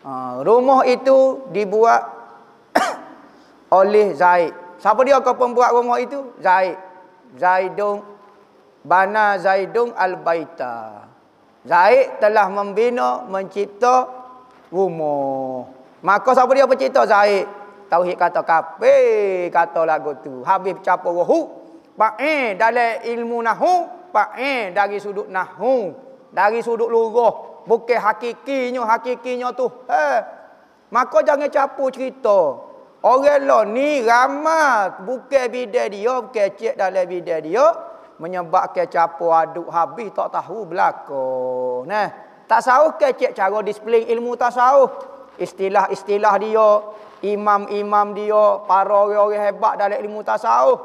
Ha, rumah itu dibuat oleh Zaid. Siapa dia kau pembuat rumah itu? Zaid. Zaidung Bana Zaidung Al-Baita. Zaid telah membina, mencipta rumah. Maka siapa dia pencipta Zaid? Tauhid kata kape, kata lagu tu. Habis capa wahu. Pa'i eh, dalam ilmu nahu, pa'i eh, dari sudut nahu. Dari sudut lurah. Bukan hakikinya, hakikinya tu. Ha. Maka jangan capur cerita. Orang lo ni ramah. Bukan bidai dia, bukan cik dalam bidai dia. Menyebabkan capur aduk habis tak tahu belakang. Nah. Tak sahuh ke cik cara disiplin ilmu tak Istilah-istilah dia, imam-imam dia, para orang-orang hebat dalam ilmu tasawuf.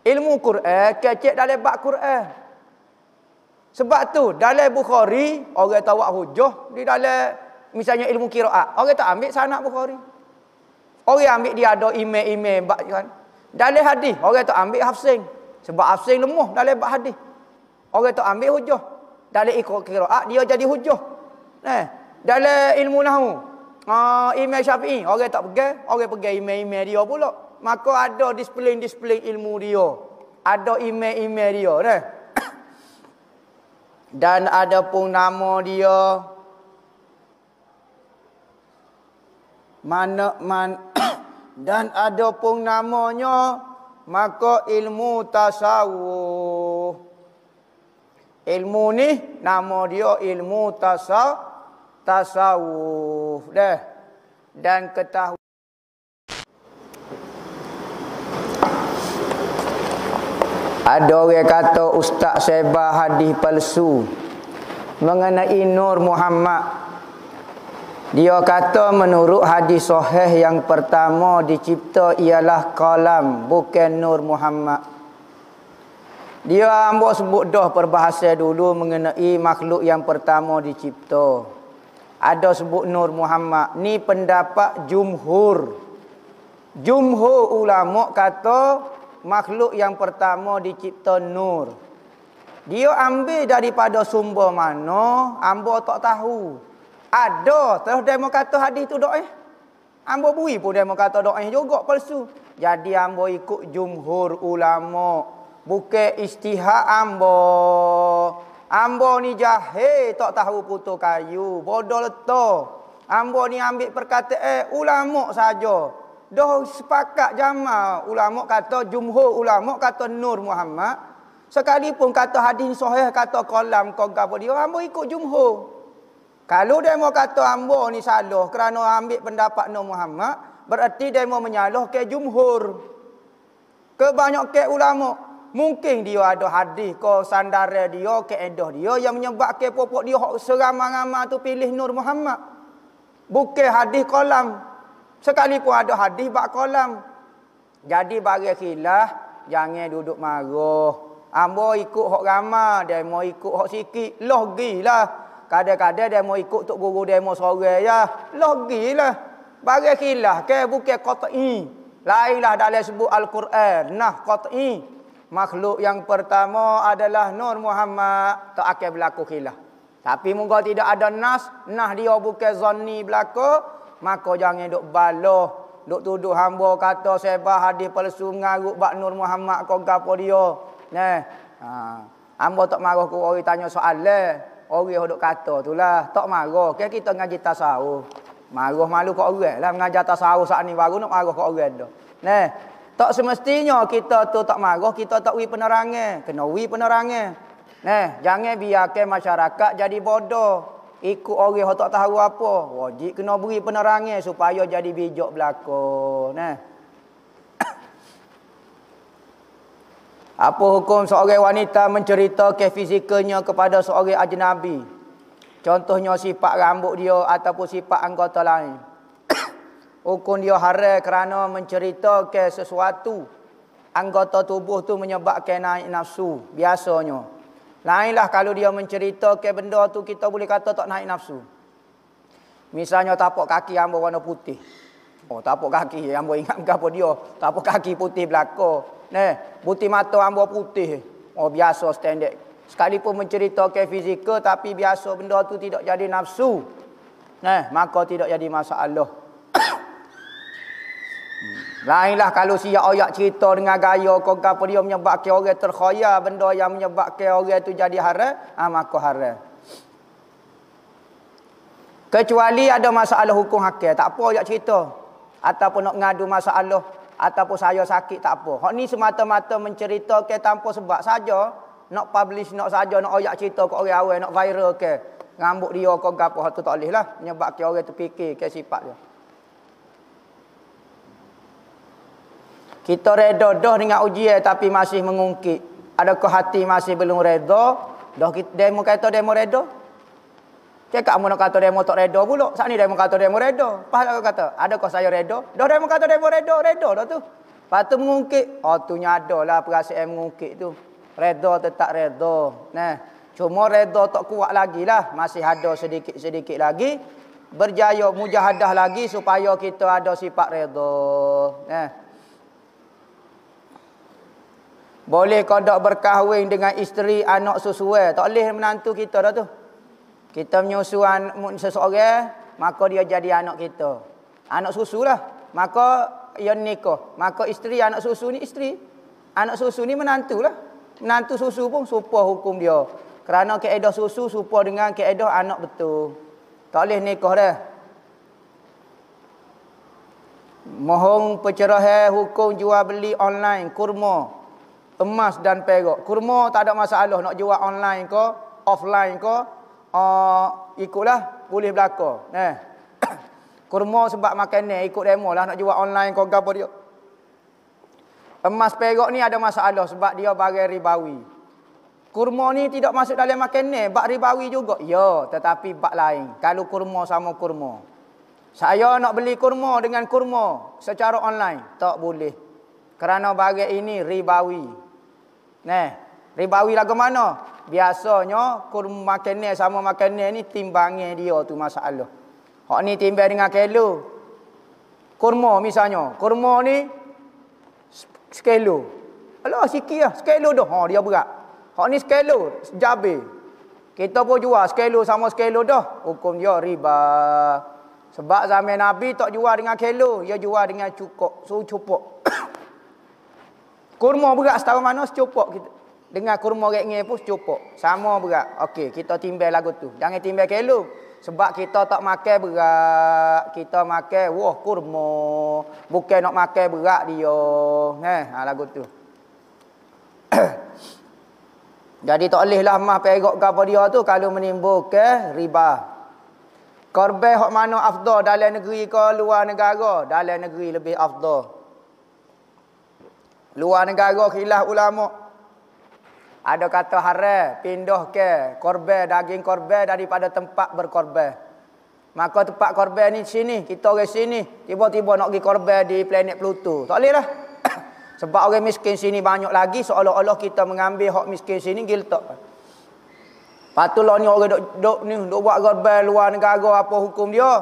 Ilmu Quran, kecik dalam bab Quran. Sebab tu dalam Bukhari orang tawak hujah di dalam misalnya ilmu qiraat. Orang tak ambil sanad Bukhari. Orang ambil dia ada imam-imam bab kan. Dalam hadis orang tak ambil hafsing. Sebab hafsing lemah dalam bab hadis. Orang tak ambil hujah. Dalam ikut qiraat dia jadi hujah. Nah, eh, dalam ilmu nahwu. Ah, uh, imam Syafi'i orang tak pegang, orang pegang imam-imam dia pula. Maka ada disiplin-disiplin ilmu dia. Ada imam-imam dia. Nah. Eh dan ada pun nama dia mana man dan ada pun namanya maka ilmu tasawuf ilmu ni nama dia ilmu tasawuf tasawuf deh dan ketahui Ada orang kata Ustaz Seba hadis palsu mengenai Nur Muhammad. Dia kata menurut hadis sahih yang pertama dicipta ialah kalam bukan Nur Muhammad. Dia ambo sebut dah perbahasa dulu mengenai makhluk yang pertama dicipta. Ada sebut Nur Muhammad. Ni pendapat jumhur. Jumhur ulama kata makhluk yang pertama dicipta nur. Dia ambil daripada sumber mana, ambo tak tahu. Ada, terus demo kata hadis tu doa. Eh? Ambo bui pun demo kata doa eh, juga palsu. Jadi ambo ikut jumhur ulama. Bukan istihad hamba. Ambo ni jahil tak tahu putu kayu. Bodoh letak. Ambo ni ambil perkataan eh, ulama saja. Dah sepakat jamaah ulama kata jumhur ulama kata Nur Muhammad. Sekalipun kata hadis sahih kata kolam kau gapo dia ambo ikut jumhur. Kalau demo kata ambo ni salah kerana ambil pendapat Nur Muhammad, berarti demo menyalah ke jumhur. ke banyak ke ulama Mungkin dia ada hadis ke sandara dia ke edah dia yang menyebabkan popok dia hok seramang-ramang tu pilih Nur Muhammad. Bukan hadis kolam Sekalipun ada hadis bak kolam. Jadi bagi khilah, jangan duduk marah. Ambo ah, ikut hok ramai, dia mau ikut hok sikit, loh gilah. Kadang-kadang dia mau ikut tok guru dia mau sore ya. Loh gilah. Bagi khilah ke bukan qat'i. lainlah dalam sebut al-Quran, nah qat'i. Makhluk yang pertama adalah Nur Muhammad. Tak akan berlaku khilah. Tapi moga tidak ada nas. Nah dia bukan zonni berlaku maka jangan duk baloh duk tuduh hamba kata sebab hadis palsu mengarut bak nur Muhammad kau gapo dia nah ha hamba tak marah kau? orang tanya soalan orang duk kata lah tak marah kan kita ngaji tasawuf marah malu kau orang lah mengajar tasawuf saat ni baru nak marah kau orang dah nah tak semestinya kita tu tak marah kita tak wi penerangan kena wi penerangan nah jangan biarkan masyarakat jadi bodoh ikut orang yang tak tahu apa. Wajib kena beri penerangnya supaya jadi bijak belakang. Nah. Eh. apa hukum seorang wanita mencerita ke fizikalnya kepada seorang ajnabi? Contohnya sifat rambut dia ataupun sifat anggota lain. hukum dia haram kerana ke sesuatu anggota tubuh tu menyebabkan naik nafsu biasanya. Lainlah kalau dia menceritakan benda tu kita boleh kata tak naik nafsu. Misalnya tapak kaki hamba warna putih. Oh, tapak kaki hamba ingat ke apa dia? Tapak kaki putih belaka. Neh, putih mata hamba putih. Oh, biasa standard. Sekalipun menceritakan fizikal tapi biasa benda tu tidak jadi nafsu. Neh, maka tidak jadi masalah. hmm. Lainlah kalau si ayat cerita dengan gaya kau gapo dia menyebabkan orang terkhayal benda yang menyebabkan orang itu jadi haram, ah ha, maka haram. Kecuali ada masalah hukum hakim, tak apa ayat cerita. Ataupun nak ngadu masalah ataupun saya sakit tak apa. Hak ni semata-mata menceritakan tanpa sebab saja nak publish nak saja nak ayat cerita ke orang awal nak viral ke. ngambuk dia kau gapo hatu tak boleh lah menyebabkan orang terfikir ke sifat dia. Kita reda dah dengan ujian tapi masih mengungkit. Adakah hati masih belum reda? Dah kita demo kata demo reda. Cek kamu nak kata demo tak reda pula. Sat ni demo kata demo reda. Apa aku kata? Adakah saya reda? Dah demo kata demo reda, reda dah tu. Patu mengungkit. Oh tu nyadalah perasaan mengungkit tu. Reda tetap reda. Nah. Cuma reda tak kuat lagi lah. Masih ada sedikit-sedikit lagi. Berjaya mujahadah lagi supaya kita ada sifat reda. Nah. Eh. Boleh kau dak berkahwin dengan isteri anak sesuai. Tak boleh menantu kita dah tu. Kita menyusuan seseorang, eh, maka dia jadi anak kita. Anak susu lah. Maka ia nikah. Maka isteri anak susu ni isteri. Anak susu ni menantu lah. Menantu susu pun supah hukum dia. Kerana keedah susu supah dengan keedah anak betul. Tak boleh nikah dah. Mohon pencerahan eh, hukum jual beli online kurma emas dan perak. Kurma tak ada masalah nak jual online ke, offline ke, uh, ikutlah boleh berlaku. Eh. Kurma sebab makan makanan ikut demo lah nak jual online ke apa dia. Emas perak ni ada masalah sebab dia barang ribawi. Kurma ni tidak masuk dalam makan makanan, bak ribawi juga. Ya, tetapi bak lain. Kalau kurma sama kurma. Saya nak beli kurma dengan kurma secara online, tak boleh. Kerana barang ini ribawi. Nah, ribawi lagu mana? Biasanya kur makanan sama makanan ni timbangnya dia tu masalah. Hak ni timbang dengan kilo. Kurma misalnya, kurma ni sekilo. Alah sikit lah, sekilo dah. Ha dia berat. Hak ni sekilo, jabe. Kita pun jual sekilo sama sekilo dah. Hukum dia riba. Sebab zaman Nabi tak jual dengan kilo, dia jual dengan cukup, so cukup. Kurma berat setara mana secupak kita. Dengan kurma rengeng pun secupak. Sama berat. Okey, kita timbal lagu tu. Jangan timbal kelo. Sebab kita tak makan berat, kita makan wah kurma. Bukan nak makan berat dia. Eh, ha, lagu tu. Jadi tak boleh lah mah perak gapo dia tu kalau menimbulkan ke riba. Korban hok mana afdal dalam negeri ke luar negara? Dalam negeri lebih afdal. Luar negara khilaf ulama. Ada kata hara pindah ke korban daging korban daripada tempat berkorban. Maka tempat korban ni sini, kita orang sini, tiba-tiba nak pergi korban di planet Pluto. Tak boleh lah. Sebab orang miskin sini banyak lagi seolah-olah kita mengambil hak miskin sini giltok. Patulah ni orang dok ni dok buat korban luar negara apa hukum dia?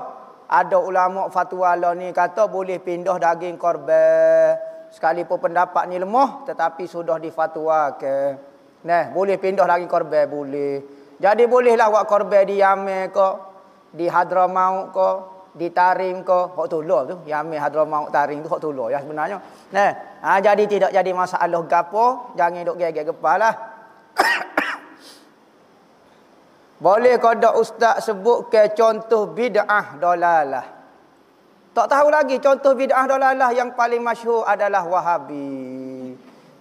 Ada ulama fatwa lah ni kata boleh pindah daging korban sekalipun pendapat ni lemah tetapi sudah difatwakan. Nah, boleh pindah lagi korban boleh. Jadi bolehlah buat korban di Yamen ke, di Hadramaut ke, di Tarim ke, hok tulah tu. Yamen Hadramaut Tarim tu hok tulah ya sebenarnya. Nah, ha, jadi tidak jadi masalah gapo, jangan duk gegek kepala boleh kau dak ustaz sebut ke contoh bid'ah dolalah. Tak tahu lagi contoh bid'ah dolalah yang paling masyhur adalah Wahabi.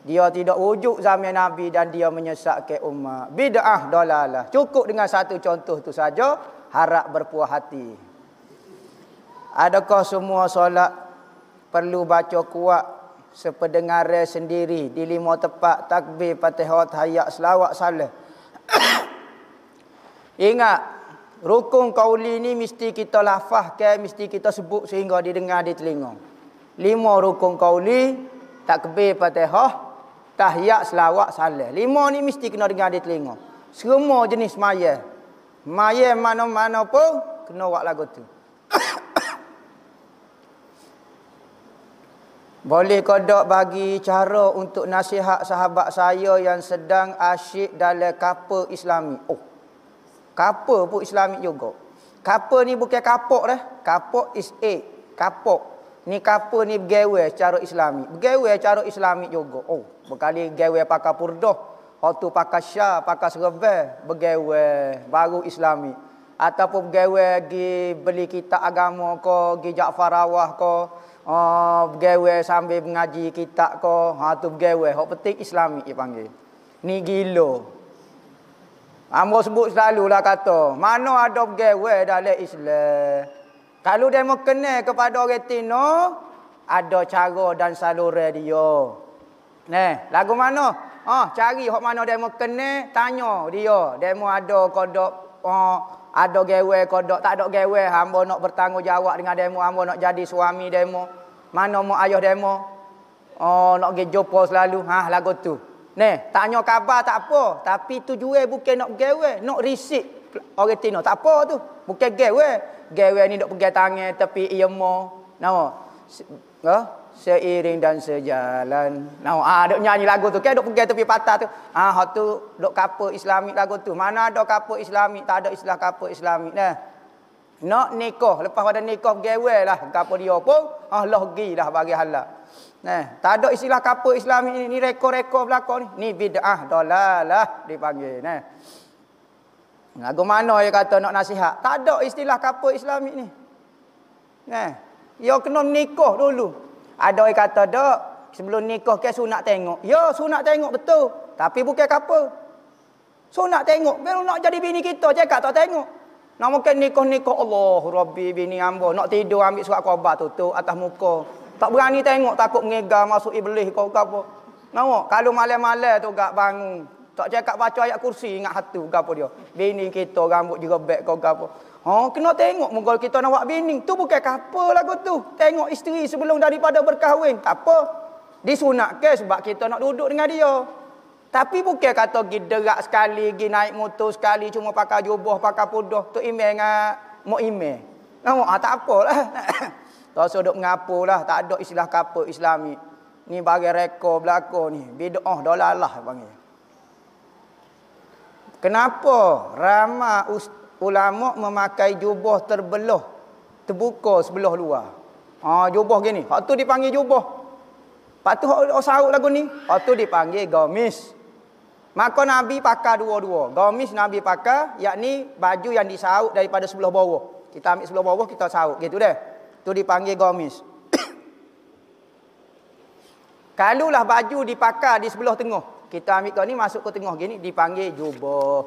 Dia tidak wujud zaman Nabi dan dia menyesak ke umat. Bid'ah dolalah Cukup dengan satu contoh tu saja harap berpuah hati. Adakah semua solat perlu baca kuat sependengar sendiri di lima tempat takbir, fatihah, tahiyat, selawat, salam? Ingat Rukun kauli ni mesti kita lafah ke, mesti kita sebut sehingga dia dengar di telinga. Lima rukun kauli, takbir patehah, tahiyat selawat salih. Lima ni mesti kena dengar di telinga. Semua jenis maya. Maya mana-mana pun, kena buat lagu tu. Boleh kodok bagi cara untuk nasihat sahabat saya yang sedang asyik dalam kapal islami. Oh, Kapur pun islamik juga. Kapur ni bukan kapok dah. Kapok is a. Kapok. Ni kapur ni bergewe secara islamik. Bergewe secara islamik juga. Oh, berkali gewe pakai purdoh. Waktu pakai syah, pakai serveh. Bergewe. Baru islamik. Ataupun bergewe pergi beli kitab agama ke. Pergi Ja'farawah ke. Oh, ah, bergewe sambil mengaji kitab ko, Ha, tu bergewe. Hak penting islamik dia panggil. Ni gila. Amro sebut selalu lah kata, mana ada gerwe dalam Islam. Kalau dia mau kenal kepada orang Tino, ada cara dan saluran dia. Nah, lagu mana? Oh, ha, cari hok mana dia mau kenal, tanya dia. Dia mau ada kodok, oh, ada gerwe kodok, tak ada gerwe. Hamba nak bertanggungjawab dengan dia, hamba nak jadi suami dia. Mana mau ayah dia? Oh, nak pergi jumpa selalu. Ha, lagu tu. Ne, tanya khabar tak apa, tapi tu jure bukan nak gawe, nak risik orang Tino. Tak apa tu. Bukan gawe. Gawe ni nak pegang tangan tapi ia mo. Nama. Ha? Seiring dan sejalan. Nama. No. Ah, dok nyanyi lagu tu. Kan dok pegang tepi patah tu. Ah, ha tu dok kapo Islamik lagu tu. Mana ada kapo Islamik? Tak ada istilah kapo Islamik dah. Nak nikah, lepas pada nikah gawe lah kapo dia pun. Ah, lah gi lah bagi halak. Nah, eh, tak ada istilah kapo Islam ini. Ni rekor-rekor belakang ni. Ni bid'ah dolalah dipanggil. Nah. Eh. Lagu mana dia kata nak nasihat? Tak ada istilah kapo Islam ini. Nah. Eh, yo kena nikah dulu. Ada yang kata dak sebelum nikah ke sunat tengok. Yo, sunat tengok betul. Tapi bukan kapo. Sunat tengok. Baru nak jadi bini kita cakap tak tengok. Nak mungkin nikah-nikah Allah Rabbi bini ambo. Nak tidur ambil surat khabar tutup atas muka. Tak berani tengok takut mengegar masuk iblis kau ke apa. Nampak? Kalau malam-malam tu gak bangun. Tak cakap baca ayat kursi ingat hatu ke apa dia. Bini kita rambut jerebek kau ke apa. Ha, oh, kena tengok muka kita nak buat bini. Tu bukan kapa lagu tu. Tengok isteri sebelum daripada berkahwin. Tak apa. Disunat ke sebab kita nak duduk dengan dia. Tapi bukan kata pergi derak sekali, pergi naik motor sekali, cuma pakai jubah, pakai pudah. Tu imeh dengan mu imeh. Nampak? Ha, tak apalah. Tak usah duk mengapalah, tak ada istilah kapo Islami. Ni bagi rekor belako ni. Bid'ah dolalah Allah panggil. Kenapa ramai ulama memakai jubah terbelah terbuka sebelah luar? Ha jubah gini, hak tu dipanggil jubah. Pak tu hak sarung lagu ni, hak tu dipanggil gamis. Maka Nabi pakai dua-dua. Gamis Nabi pakai, yakni baju yang disaut daripada sebelah bawah. Kita ambil sebelah bawah, kita saut. Gitu deh. Tu dipanggil gomis. Kalulah baju dipakai di sebelah tengah. Kita ambil kau ni masuk ke tengah gini dipanggil jubah.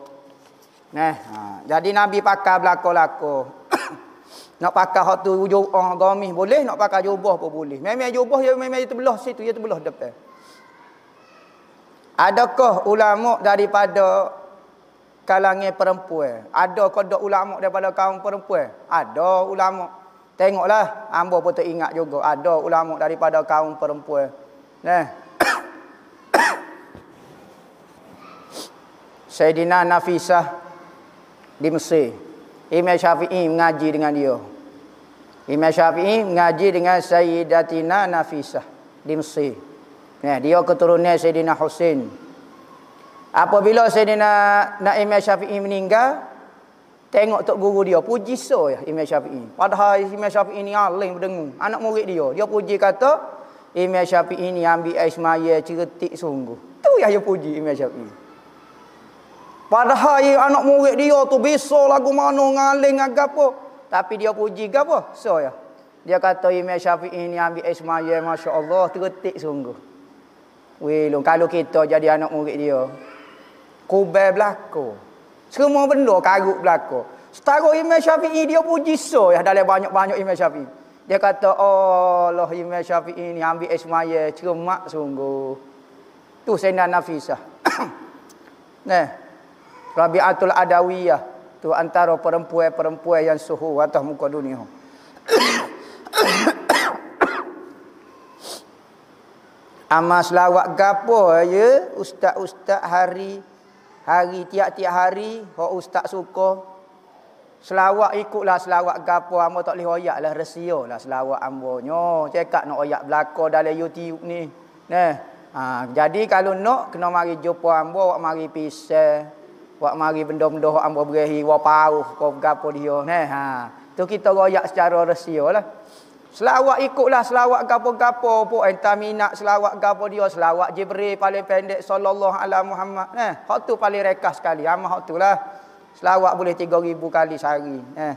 Nah, ha. jadi Nabi pakai belako-lako. nak pakai hak tu jubah oh, gomis boleh, nak pakai jubah pun boleh. Memang jubah ya memang itu belah situ, ya belah depan. Adakah ulama daripada kalangan perempuan? Adakah ada ulama daripada kaum perempuan? Ada ulama Tengoklah, ambo pun teringat juga ada ulama daripada kaum perempuan. Nah. Sayyidina Nafisah di Mesir. Imam Syafi'i mengaji dengan dia. Imam Syafi'i mengaji dengan Sayyidatina Nafisah di Mesir. Nah, dia keturunan Sayyidina Husin. Apabila Sayyidina Naim Syafi'i meninggal, Tengok Tok Guru dia. Puji so ya Imam Syafi'i. Padahal Imam Syafi'i ni alim berdengung. Anak murid dia. Dia puji kata. Imam Syafi'i ni ambil air semaya ceretik sungguh. Tu ya dia puji Imam Syafi'i. Padahal ya, anak murid dia tu bisa lagu mana ngaling agak Tapi dia puji ke So ya. Dia kata Imam Syafi'i ni ambil air semaya. Masya Allah ceretik sungguh. Wih, kalau kita jadi anak murid dia. Kubai belakang. Semua benda karut berlaku. Setara Imam Syafi'i dia puji so ya dalam banyak-banyak Imam Syafi'i. Dia kata, oh, Allah Imam Syafi'i ni ambil ismaya cermat sungguh. Tu Sayyidina Nafisah. Nih. Rabi'atul Adawiyah. Tu antara perempuan-perempuan yang suhu atas muka dunia. Amas lawak gapo ya ustaz-ustaz hari Hari tiap-tiap hari Hak ustaz suka Selawak ikutlah selawat gapo Amba tak boleh oyak lah Resia lah selawak amba Cekak nak oyak belako dalam YouTube ni Nah, ha, Jadi kalau nak Kena mari jumpa ambo, Wak mari pisah Wak mari benda-benda Amba berehi Wak paruh Kau gapo dia Nah, ha. Tu kita royak secara resia lah Selawat ikutlah selawat gapo-gapo pun entah minat selawat gapo dia selawat Jibril paling pendek sallallahu alaihi Muhammad. Nah, eh, hak tu paling rekah sekali. Amah hak tulah. Selawat boleh 3000 kali sehari. Eh.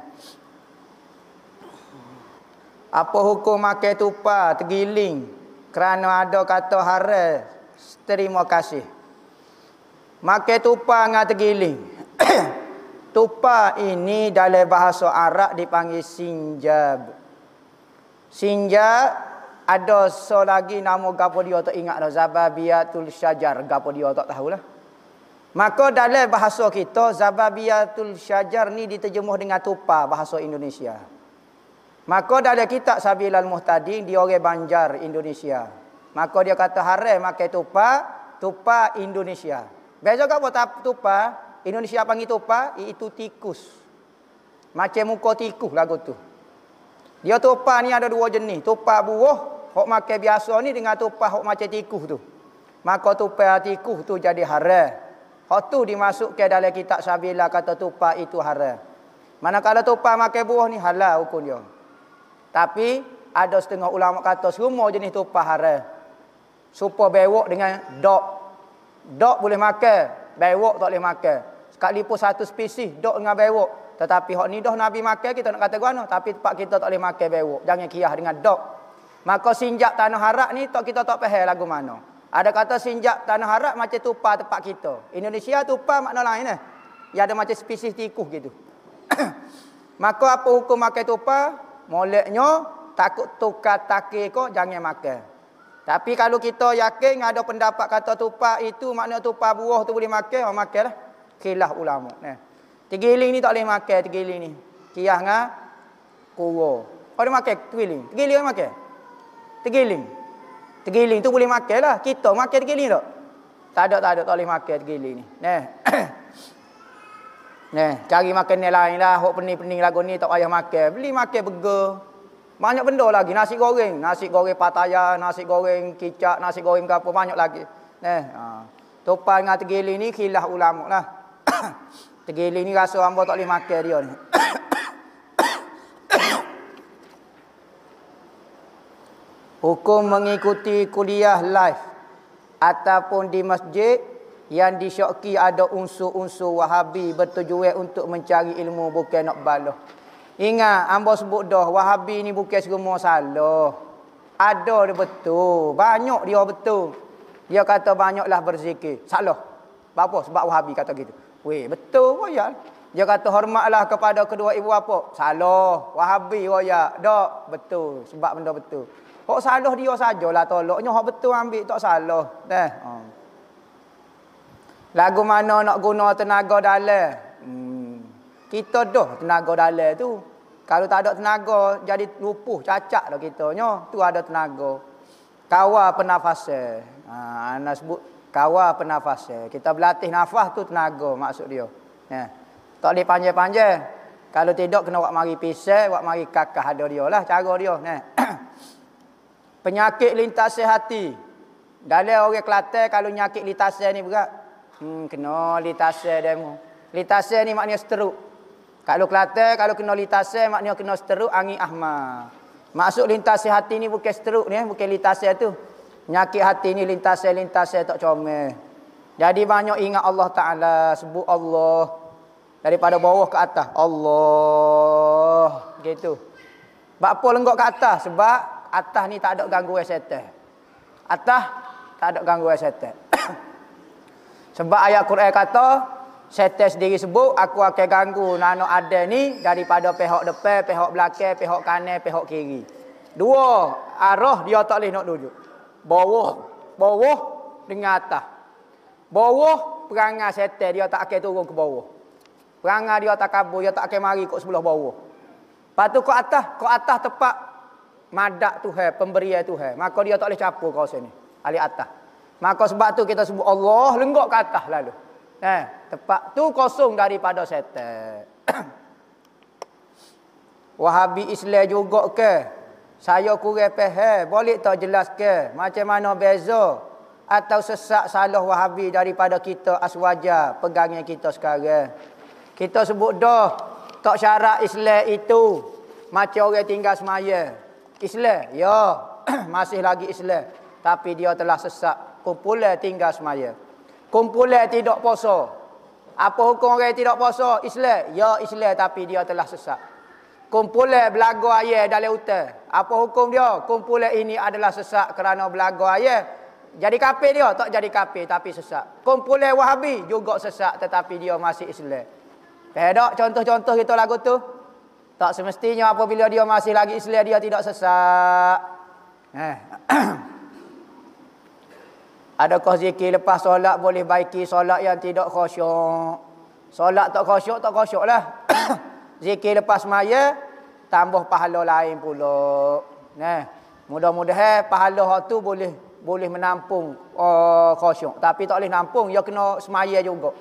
Apa hukum makan tupah tergiling kerana ada kata haram? Terima kasih. Makan tupah dengan tergiling. tupah ini dalam bahasa Arab dipanggil sinjab. Sehingga ada lagi nama gapo dia tak ingat dah Zababiatul Syajar gapo dia tak tahulah. Maka dalam bahasa kita Zababiatul Syajar ni diterjemah dengan tupa bahasa Indonesia. Maka dalam kitab Sabilal Muhtadin di orang Banjar Indonesia. Maka dia kata hare makai tupa tupa Indonesia. Beza gapo tupa Indonesia panggil tupa itu tikus. Macam muka tikus lagu tu. Dia tupah ni ada dua jenis. Tupah buah, hok makan biasa ni dengan tupah hok macam tikuh tu. Maka tupah tikuh tu jadi haram. Hok tu dimasukkan dalam kitab Sabila kata tupah itu haram. Manakala tupah makan buah ni halal hukum dia. Tapi ada setengah ulama kata semua jenis tupah haram. Supa bewok dengan dok. Dok boleh makan. Bewok tak boleh makan. Sekali pun satu spesies dok dengan bewok. Tetapi hak ni dah Nabi makan kita nak kata guna. Tapi tempat kita tak boleh makan berok. Jangan kiah dengan dok. Maka sinjak tanah harap ni tak kita tak faham lagu mana. Ada kata sinjak tanah harap macam tupa tempat kita. Indonesia tupa makna lain eh. Ya ada macam spesies tikus gitu. Maka apa hukum makan tupa? Moleknya takut tukar takir kau jangan makan. Tapi kalau kita yakin ada pendapat kata tupa itu makna tupa buah tu boleh makan, oh makanlah. Kilah ulama. Nah. Tergiling ni tak boleh makan tergiling ni. Kiah dengan kuwa. Kau boleh makan tergiling? Tergiling boleh makan? Tergiling. Tergiling tu boleh makan lah. Kita makan tergiling tak? Tak ada, tak ada. Tak boleh makan tergiling ni. Nih. Nih, cari makan ni lain lah. Hok pening-pening lagu ni tak payah makan. Beli makan burger. Banyak benda lagi. Nasi goreng. Nasi goreng pataya, nasi goreng kicap, nasi goreng apa. Banyak lagi. Nih. Ha. Topan dengan tergiling ni khilaf ulama lah. Tergiling ni rasa hamba tak boleh makan dia ni. Hukum mengikuti kuliah live ataupun di masjid yang disyaki ada unsur-unsur wahabi bertujuan untuk mencari ilmu bukan nak balah. Ingat, hamba sebut dah, wahabi ni bukan segemar salah. Ada dia betul. Banyak dia betul. Dia kata banyaklah berzikir. Salah. Apa? Sebab wahabi kata gitu. Weh, betul royal. Dia kata hormatlah kepada kedua ibu bapa. Salah. Wahabi royal. Dak, betul. Sebab benda betul. kok salah dia sajalah tolaknya. Hak betul ambil tak salah. Dah. Hmm. Lagu mana nak guna tenaga dalam? Hmm. Kita dah tenaga dalam tu. Kalau tak ada tenaga, jadi lupuh, cacat lah kita. Nyo, tu ada tenaga. Kawal pernafasan. Ha, anak sebut kawal pernafasan. Kita berlatih nafas tu tenaga maksud dia. Ya. Tak boleh panjang-panjang. Kalau tidak kena buat mari pisah, buat mari kakak ada dia lah cara dia. Ya. Penyakit lintas hati. Dalam orang Kelantan kalau nyakit lintas ni berat. Hmm, kena lintas demo. Lintas ni maknanya seteruk. Kalau Kelantan kalau kena lintas maknanya kena seteruk angin ahmar. Maksud lintas hati ni bukan seteruk ni, eh, bukan lintas tu. Nyakit hati ni lintas lintas tak comel. Jadi banyak ingat Allah Ta'ala. Sebut Allah. Daripada bawah ke atas. Allah. gitu. Sebab apa lenggok ke atas? Sebab atas ni tak ada ganggu setan. Atas tak ada ganggu setan. Sebab ayat Quran kata, setan sendiri sebut, aku akan ganggu nano ada ni daripada pihak depan, pihak belakang, pihak kanan, pihak kiri. Dua arah dia tak boleh nak duduk bawah bawah dengan atas bawah perangai setan dia tak akan turun ke bawah perangai dia tak kabur dia tak akan mari kok sebelah bawah patu kok atas kok atas tepat madak tu tuhan pemberian tuhan maka dia tak boleh capur kau sini ali atas maka sebab tu kita sebut Allah lenggok ke atas lalu eh tepat tu kosong daripada setan Wahabi Islam juga ke? Saya kurang faham, boleh tak ke macam mana beza atau sesak salah Wahabi daripada kita aswaja pegangnya kita sekarang. Kita sebut dah tak syarat Islam itu macam orang tinggal semaya. Islam, ya, masih lagi Islam. Tapi dia telah sesak kumpulan tinggal semaya. Kumpulan tidak puasa. Apa hukum orang tidak puasa? Islam. Ya, Islam tapi dia telah sesak kumpulan belago ayah dalam hutan. Apa hukum dia? Kumpulan ini adalah sesak kerana belago ayah. Jadi kafir dia, tak jadi kafir tapi sesat. Kumpulan Wahabi juga sesak, tetapi dia masih Islam. Pedak contoh-contoh kita lagu tu. Tak semestinya apabila dia masih lagi Islam dia tidak sesak. Eh. Adakah zikir lepas solat boleh baiki solat yang tidak khusyuk? Solat tak khusyuk, tak khusyuk lah. zikir lepas maya tambah pahala lain pula nah mudah-mudahan pahala tu boleh boleh menampung uh, khusyuk tapi tak boleh nampung ya kena semaya juga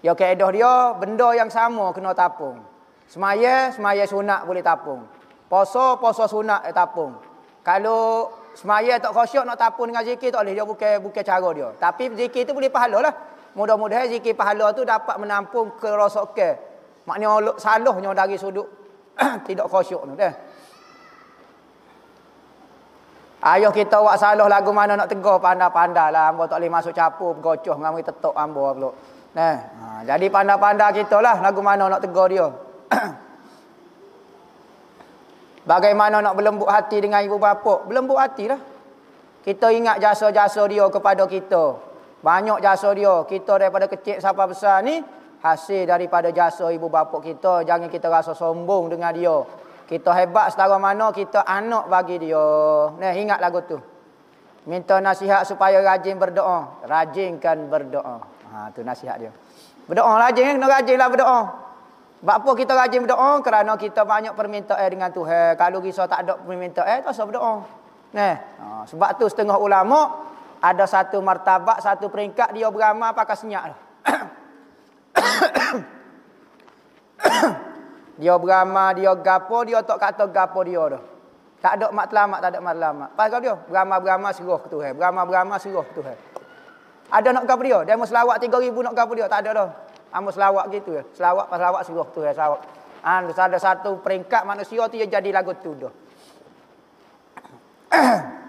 ya kaedah dia benda yang sama kena tapung semaya semaya sunat boleh tapung puasa puasa sunat eh, tapung kalau semaya tak khusyuk nak tapung dengan zikir tak boleh dia bukan bukan cara dia tapi zikir tu boleh pahala lah mudah-mudahan zikir pahala tu dapat menampung kerosakan Maknanya salahnya dari sudut tidak khusyuk tu dah. Kan? Ayuh kita buat salah lagu mana nak tegur pandai-pandai lah. tak boleh masuk capur, bergocoh dengan kita tetap amba lah pula. Nah, ha, jadi pandai-pandai kita lah lagu mana nak tegur dia. Bagaimana nak berlembut hati dengan ibu bapa? Berlembut hati lah. Kita ingat jasa-jasa dia kepada kita. Banyak jasa dia. Kita daripada kecil sampai besar ni, hasil daripada jasa ibu bapa kita. Jangan kita rasa sombong dengan dia. Kita hebat setara mana kita anak bagi dia. Nah, ingat lagu tu. Minta nasihat supaya rajin berdoa. Rajinkan berdoa. Ha, tu nasihat dia. Berdoa lah, rajin, kena rajinlah berdoa. Sebab apa kita rajin berdoa? Kerana kita banyak permintaan dengan Tuhan. Kalau kita tak ada permintaan, tak usah berdoa. Nah, ha, sebab tu setengah ulama ada satu martabat, satu peringkat dia beramal pakai senyap. dia berama, dia gapo, dia tak kata gapo dia tu. Tak ada matlamat, tak ada mak matlamat. Pasal dia, berama berama seruh ke Tuhan. berama berama seruh ke Tuhan. Ada nak gapo dia? Dia mau selawat 3,000 nak gapo dia? Tak ada dah. Amu selawat gitu ya. Selawat pas selawat seruh ke Tuhan. Selawat. Han, ada satu peringkat manusia tu dia jadi lagu tu dah.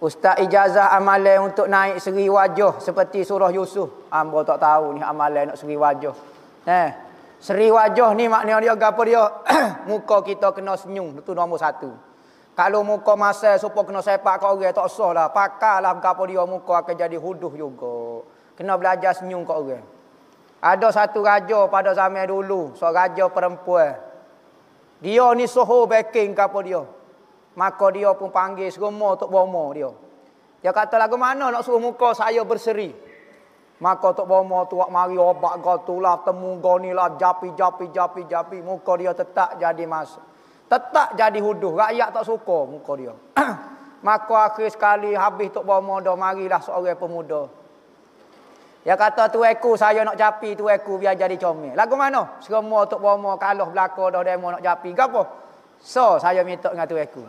Ustaz ijazah amalan untuk naik seri wajah seperti surah Yusuf. Ambo tak tahu ni amalan nak seri wajah. Eh. Seri wajah ni maknanya dia apa dia? muka kita kena senyum. Itu nombor satu. Kalau muka masal supaya kena sepak ke orang tak usah lah. Pakarlah apa dia muka akan jadi huduh juga. Kena belajar senyum ke orang. Ada satu raja pada zaman dulu. Seorang raja perempuan. Dia ni soho backing ke dia. Maka dia pun panggil segoma Tok Bomo dia. Dia kata lagu mana nak suruh muka saya berseri. Maka Tok Bomo tu wak mari obat gatulah temu gonilah japi japi japi japi muka dia tetap jadi masuk. Tetap jadi huduh. Rakyat tak suka muka dia. Maka akhir sekali habis Tok Bomo dah marilah seorang pemuda. Dia kata tu aku saya nak japi tu aku biar jadi comel. Lagu mana? Semua Tok Bomo kalah belaka dah demo nak japi. Gapo? So saya minta dengan tu aku.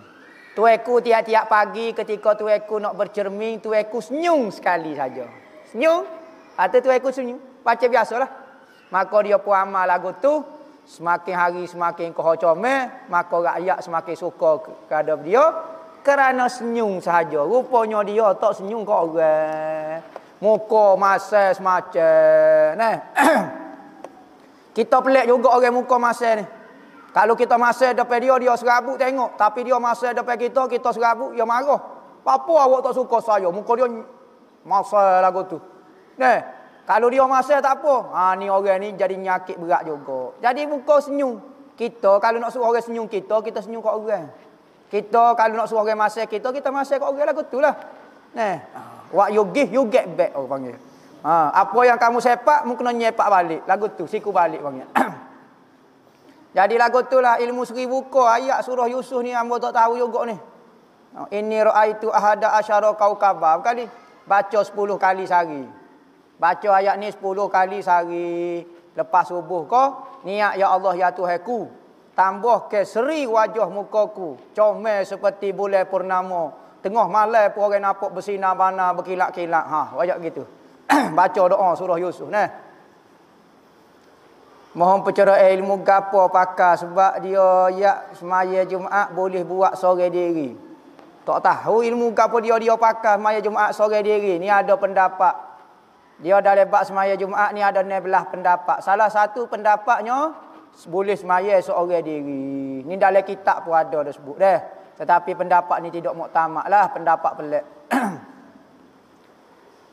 Tuaku tiap-tiap pagi ketika tuaku nak bercermin, tuaku senyum sekali saja. Senyum. Kata tuaku senyum. Baca biasalah. Maka dia pun amal lagu tu. Semakin hari semakin kohocomel. Maka rakyat semakin suka kepada dia. Kerana senyum sahaja. Rupanya dia tak senyum ke orang. Muka masa semacam. Nah. Kita pelik juga orang muka masa ni. Kalau kita masih depan dia, dia serabut tengok. Tapi dia masih depan kita, kita serabut, dia marah. Apa awak tak suka saya? Muka dia masalah lagu tu. Nih. Kalau dia masih tak apa. Ha, ni orang ni jadi nyakit berat juga. Jadi muka senyum. Kita kalau nak suruh orang senyum kita, kita senyum kat orang. Kita kalau nak suruh orang masih kita, kita masih kat orang lagu tu lah. Nih. What you give, you get back. Oh, panggil. Ha, apa yang kamu sepak, mungkin kena nyepak balik. Lagu tu, siku balik panggil. Jadi lagu tu lah ilmu seribu ko ayat surah Yusuf ni ambo tak tahu juga ni. Oh, Ini itu ahada asyara kaukaba. Bukan ni. Baca 10 kali sehari. Baca ayat ni 10 kali sehari. Lepas subuh ko niat ya Allah ya Tuhan ku tambah ke seri wajah mukaku comel seperti bulan purnama tengah malam pun orang nampak bersinar bana berkilat-kilat ha wajah gitu baca doa surah yusuf nah Mohon pencerah ilmu gapo pakar sebab dia ya semaya Jumaat boleh buat sore diri. Tak tahu ilmu gapo dia dia pakar semaya Jumaat sore diri. Ni ada pendapat. Dia dah lebat semaya Jumaat ni ada nebelah pendapat. Salah satu pendapatnya boleh semaya sore diri. Ni dalam kitab pun ada dah sebut dah. Tetapi pendapat ni tidak muktamad lah. Pendapat pelik.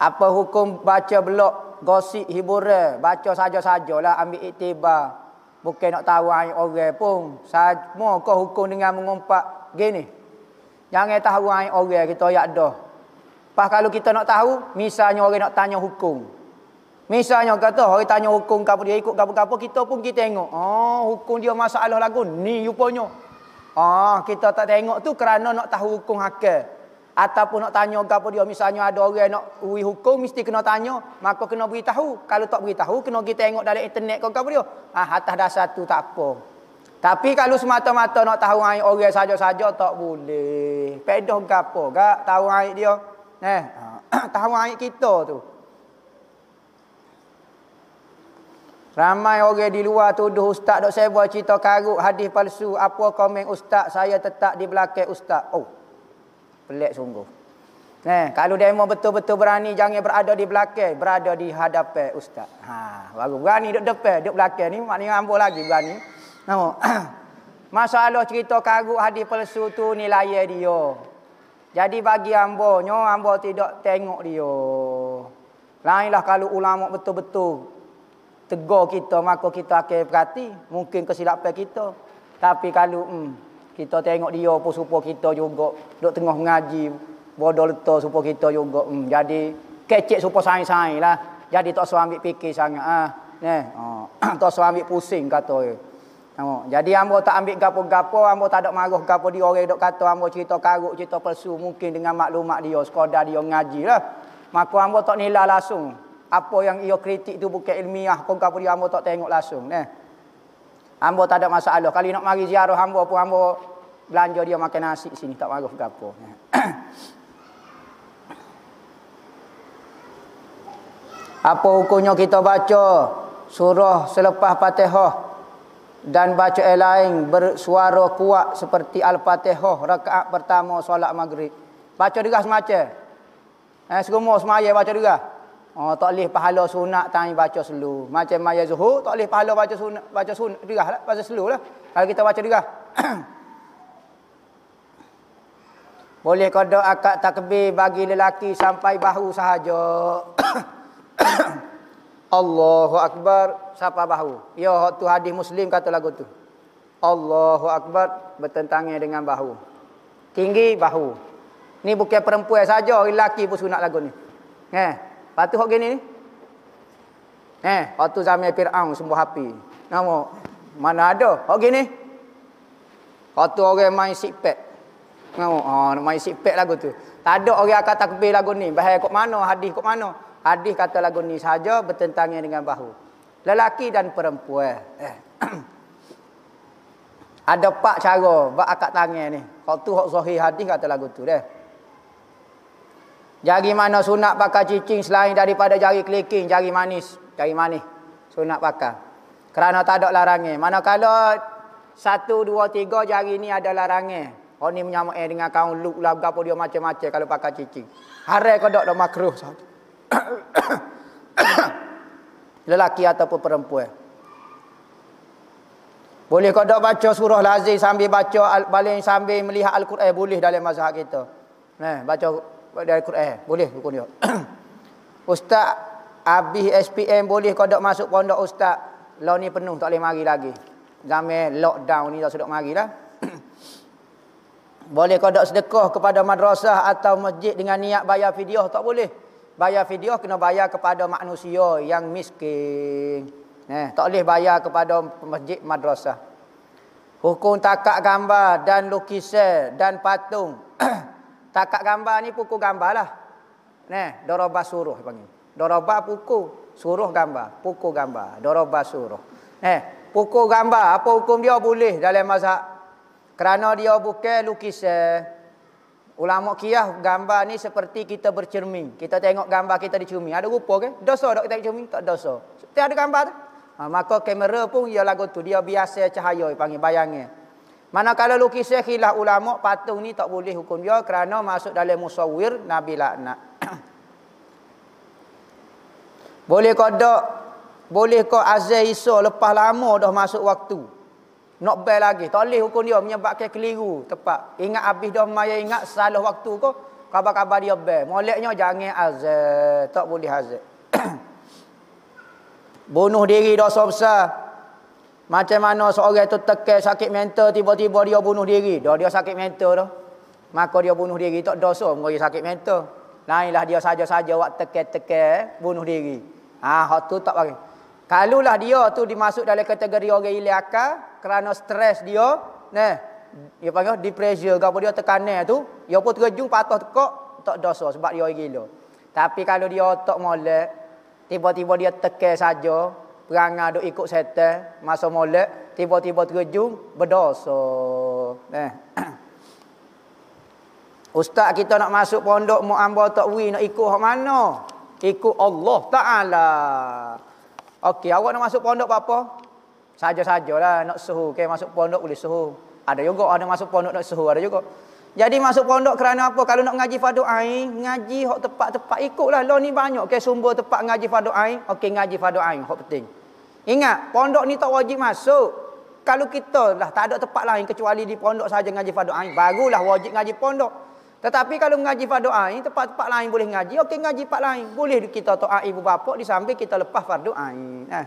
Apa hukum baca blok gosip hiburan, baca saja-sajalah ambil iktibar. Bukan nak tahu aib orang pun. Semua kau hukum dengan mengumpat gini. Jangan tahu aib orang kita ayat dah. Pas kalau kita nak tahu, misalnya orang nak tanya hukum. Misalnya kata orang tanya hukum kau dia ikut kau apa kita pun kita tengok. Oh, hukum dia masalah lagu ni rupanya. Ah, kita tak tengok tu kerana nak tahu hukum hakikat ataupun nak tanya gapo dia misalnya ada orang nak uri hukum mesti kena tanya maka kena beritahu kalau tak beritahu kena kita tengok dalam internet kau gapo dia ha, atas dasar tu tak apa tapi kalau semata-mata nak tahu air orang saja-saja tak boleh pedoh gapo gak tahu air dia eh ah, tahu air kita tu Ramai orang di luar tuduh ustaz dok sebar cerita karut hadis palsu. Apa komen ustaz? Saya tetap di belakang ustaz. Oh. Pelik sungguh. Nah, eh, kalau dia demo betul-betul berani jangan berada di belakang, berada di hadapan ustaz. Ha, baru berani duduk depan, duduk belakang ni maknanya ambo lagi berani. Nama. Masalah cerita karut hadis palsu tu nilai dia. Jadi bagi ambo, nyo ambo tidak tengok dia. Lainlah kalau ulama betul-betul tegur kita, maka kita akan perhati mungkin kesilapan kita. Tapi kalau hmm, kita tengok dia pun supaya kita juga dok tengah mengaji. Bodoh leta supo kita juga. Hmm, jadi kecek supo sain-sain lah. Jadi tak suami fikir sangat. Ah, neh oh. Ah, tak suami pusing kata dia. Oh. jadi ambo tak ambil gapo-gapo, ambo tak ada marah gapo dia orang dok kata ambo cerita karuk, cerita palsu mungkin dengan maklumat dia sekadar dia ngaji lah. Maka ambo tak nilai langsung. Apa yang dia kritik tu bukan ilmiah pun gapo dia ambo tak tengok langsung. neh. Hamba tak ada masalah. Kalau nak mari ziarah hamba pun hamba belanja dia makan nasi sini. Tak maruf ke apa. apa hukumnya kita baca surah selepas patihah. Dan baca lain bersuara kuat seperti Al-Fatihah. Rakaat pertama solat maghrib. Baca juga semacam. Eh, semua semaya baca juga. Baca juga. Oh, tak boleh pahala sunat tanya baca selu. Macam maya zuhur, tak boleh pahala baca sunat, baca sunat, dirah lah, baca selu lah. Kalau kita baca dirah. boleh kau kodok akad takbir bagi lelaki sampai bahu sahaja. Allahu Akbar, siapa bahu? Ya, tu hadis Muslim kata lagu tu. Allahu Akbar bertentangnya dengan bahu. Tinggi bahu. Ni bukan perempuan saja, lelaki pun sunat lagu ni. Eh, Patu hok gini ni. Eh, waktu zaman Firaun sembuh api. Nama mana ada hok gini? Waktu orang main sipet. Nama ha oh, main sipet lagu tu. Tak ada orang akan takbir lagu ni. Bahaya kok mana? Hadis kok mana? Hadis kata lagu ni saja bertentangan dengan bahu. Lelaki dan perempuan. Eh. ada pak cara buat akad tangan ni. Kau tu hok zahir hadis kata lagu tu deh. Jari mana sunat pakai cicing selain daripada jari kelingking, jari manis, jari manis sunat pakai. Kerana tak ada larangan. Manakala satu, dua, tiga jari ini ada larangnya. Orang ni menyamuk eh, dengan kaum luk lah apa dia macam-macam kalau pakai cicing. Harai kau tak ada makruh. Lelaki ataupun perempuan. Boleh kau tak baca surah lazim sambil baca baling sambil melihat Al-Quran. Eh, boleh dalam mazhab kita. Nah, baca dari Quran. Boleh buku ni. Ustaz Abi SPM boleh kau dok masuk pondok ustaz. Law ni penuh tak boleh mari lagi. Zaman lockdown ni tak sedok mari lah. boleh kau dok sedekah kepada madrasah atau masjid dengan niat bayar fidyah tak boleh. Bayar fidyah kena bayar kepada manusia yang miskin. Eh, tak boleh bayar kepada masjid madrasah. Hukum takak gambar dan lukisan dan patung Takak gambar ni pukul gambar lah. Nah, dorobah suruh panggil. Dorobah pukul, suruh gambar. Pukul gambar, dorobah suruh. Nah, pukul gambar, apa hukum dia boleh dalam masa Kerana dia bukan lukis. Eh. Ulama kiyah gambar ni seperti kita bercermin. Kita tengok gambar kita dicermin. Ada rupa ke? Dosa tak kita cermin Tak dosa. Tiada ada gambar tu. Ha, maka kamera pun ialah ya, tu. Dia biasa cahaya panggil bayangnya. Manakala lukisan khilaf ulama patung ni tak boleh hukum dia kerana masuk dalam musawir Nabi laknat. boleh kau dak boleh kau azal Isa lepas lama dah masuk waktu. Nak bel lagi. Tak boleh hukum dia menyebabkan keliru tepat. Ingat habis dah maya ingat salah waktu kau. kabar-kabar dia bel. Moleknya jangan azal. Tak boleh azal. Bunuh diri dosa sebesar. Macam mana seorang tu tekel sakit mental tiba-tiba dia bunuh diri. Dah dia sakit mental dah. Maka dia bunuh diri tak dosa mengori sakit mental. Lainlah dia saja-saja wak tekel-tekel bunuh diri. Ha hak tu tak bagi. lah dia tu dimasuk dalam kategori orang ilang akal kerana stres dia, neh. Dia panggil depression, gapo dia tekanan tu, dia pun terjung patah tekak tak dosa sebab dia gila. Tapi kalau dia tak molek, tiba-tiba dia tekel saja, perangai duk ikut setan masa molek tiba-tiba terjun berdosa eh. ustaz kita nak masuk pondok mu tak? takwi nak ikut hak mana ikut Allah taala okey awak nak masuk pondok apa saja-sajalah nak suhu ke okay, masuk pondok boleh suhu ada juga ada masuk pondok nak suhu ada juga jadi masuk pondok kerana apa? Kalau nak ngaji fardu ain, ngaji hok tepat-tepat ikutlah. Lo ni banyak ke okay, sumber tepat ngaji fardu ain? Okey, ngaji fardu ain hok penting. Ingat, pondok ni tak wajib masuk. Kalau kita dah tak ada tempat lain kecuali di pondok saja ngaji fardu ain, barulah wajib ngaji pondok. Tetapi kalau ngaji fardu ain, tempat-tempat lain boleh ngaji. Okey ngaji tempat lain. Boleh kita doa ibu bapa di samping kita lepas fardu ain. Eh.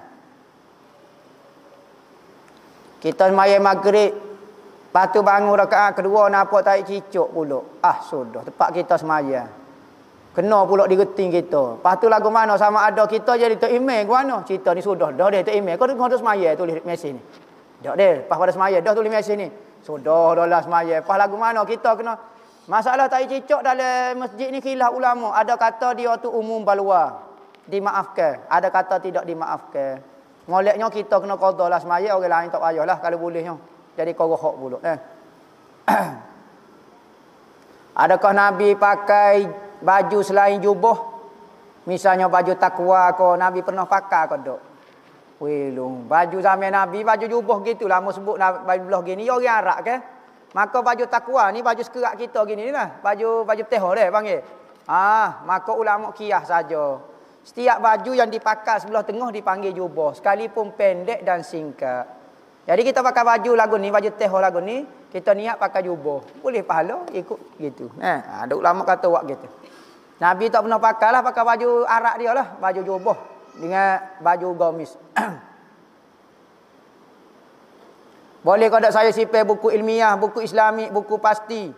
Kita mai maghrib. Patu bangun rakaat kedua nampak tak cicuk pula. Ah sudah tempat kita sembahyang. Kena pula digeting kita. Lepas tu lagu mana sama ada kita jadi tak email ke mana? Cerita ni sudah. Dah dia tak email. Kau tengok tu semaya tulis mesin ni. Dah dia. Lepas pada semaya dah tulis mesin ni. Sudah dah lah semaya. Lepas lagu mana kita kena. Masalah tak cicak dalam masjid ni khilaf ulama. Ada kata dia tu umum balwa. Dimaafkan. Ada kata tidak dimaafkan. Ngoleknya kita kena kodoh lah semaya. Orang lain tak payah lah kalau bolehnya. Jadi kau rohok pula. Eh. Adakah Nabi pakai baju selain jubah misalnya baju takwa ko nabi pernah pakai ko dok Wilung, baju zaman Nabi, baju jubah gitulah. lah. sebut baju belah gini, ya orang Arab ke? Maka baju takwa ni baju sekerak kita gini lah. Baju baju teh leh panggil. Ah, maka ulama kiyah saja. Setiap baju yang dipakai sebelah tengah dipanggil jubah, sekalipun pendek dan singkat. Jadi kita pakai baju lagu ni, baju teh lagu ni, kita niat pakai jubah. Boleh pahala ikut gitu. Eh, ha, eh, duk lama kata buat gitu. Nabi tak pernah pakai lah, pakai baju arak dia lah, baju jubah dengan baju gamis. Boleh kau dak saya sipai buku ilmiah, buku islamik, buku pasti.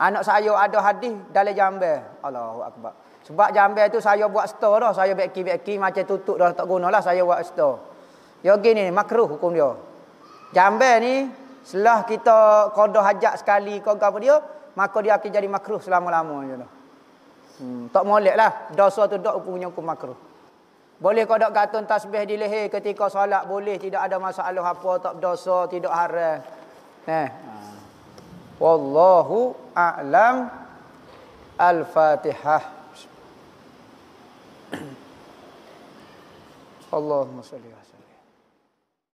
Anak saya ada hadis dalam jambe. Allahu akbar. Sebab jambe tu saya buat store dah, saya beki-beki macam tutup dah tak gunalah saya buat store. Yo gini makruh hukum dia. Jambel ni Setelah kita kodoh hajat sekali kau apa dia Maka dia akan jadi makruh selama-lamanya hmm, Tak boleh lah Dosa tu tak punya hukum makruh Boleh kau tak gantung tasbih di leher ketika solat Boleh tidak ada masalah apa Tak dosa, tidak haram eh. Wallahu a'lam Al-Fatihah Allahumma salli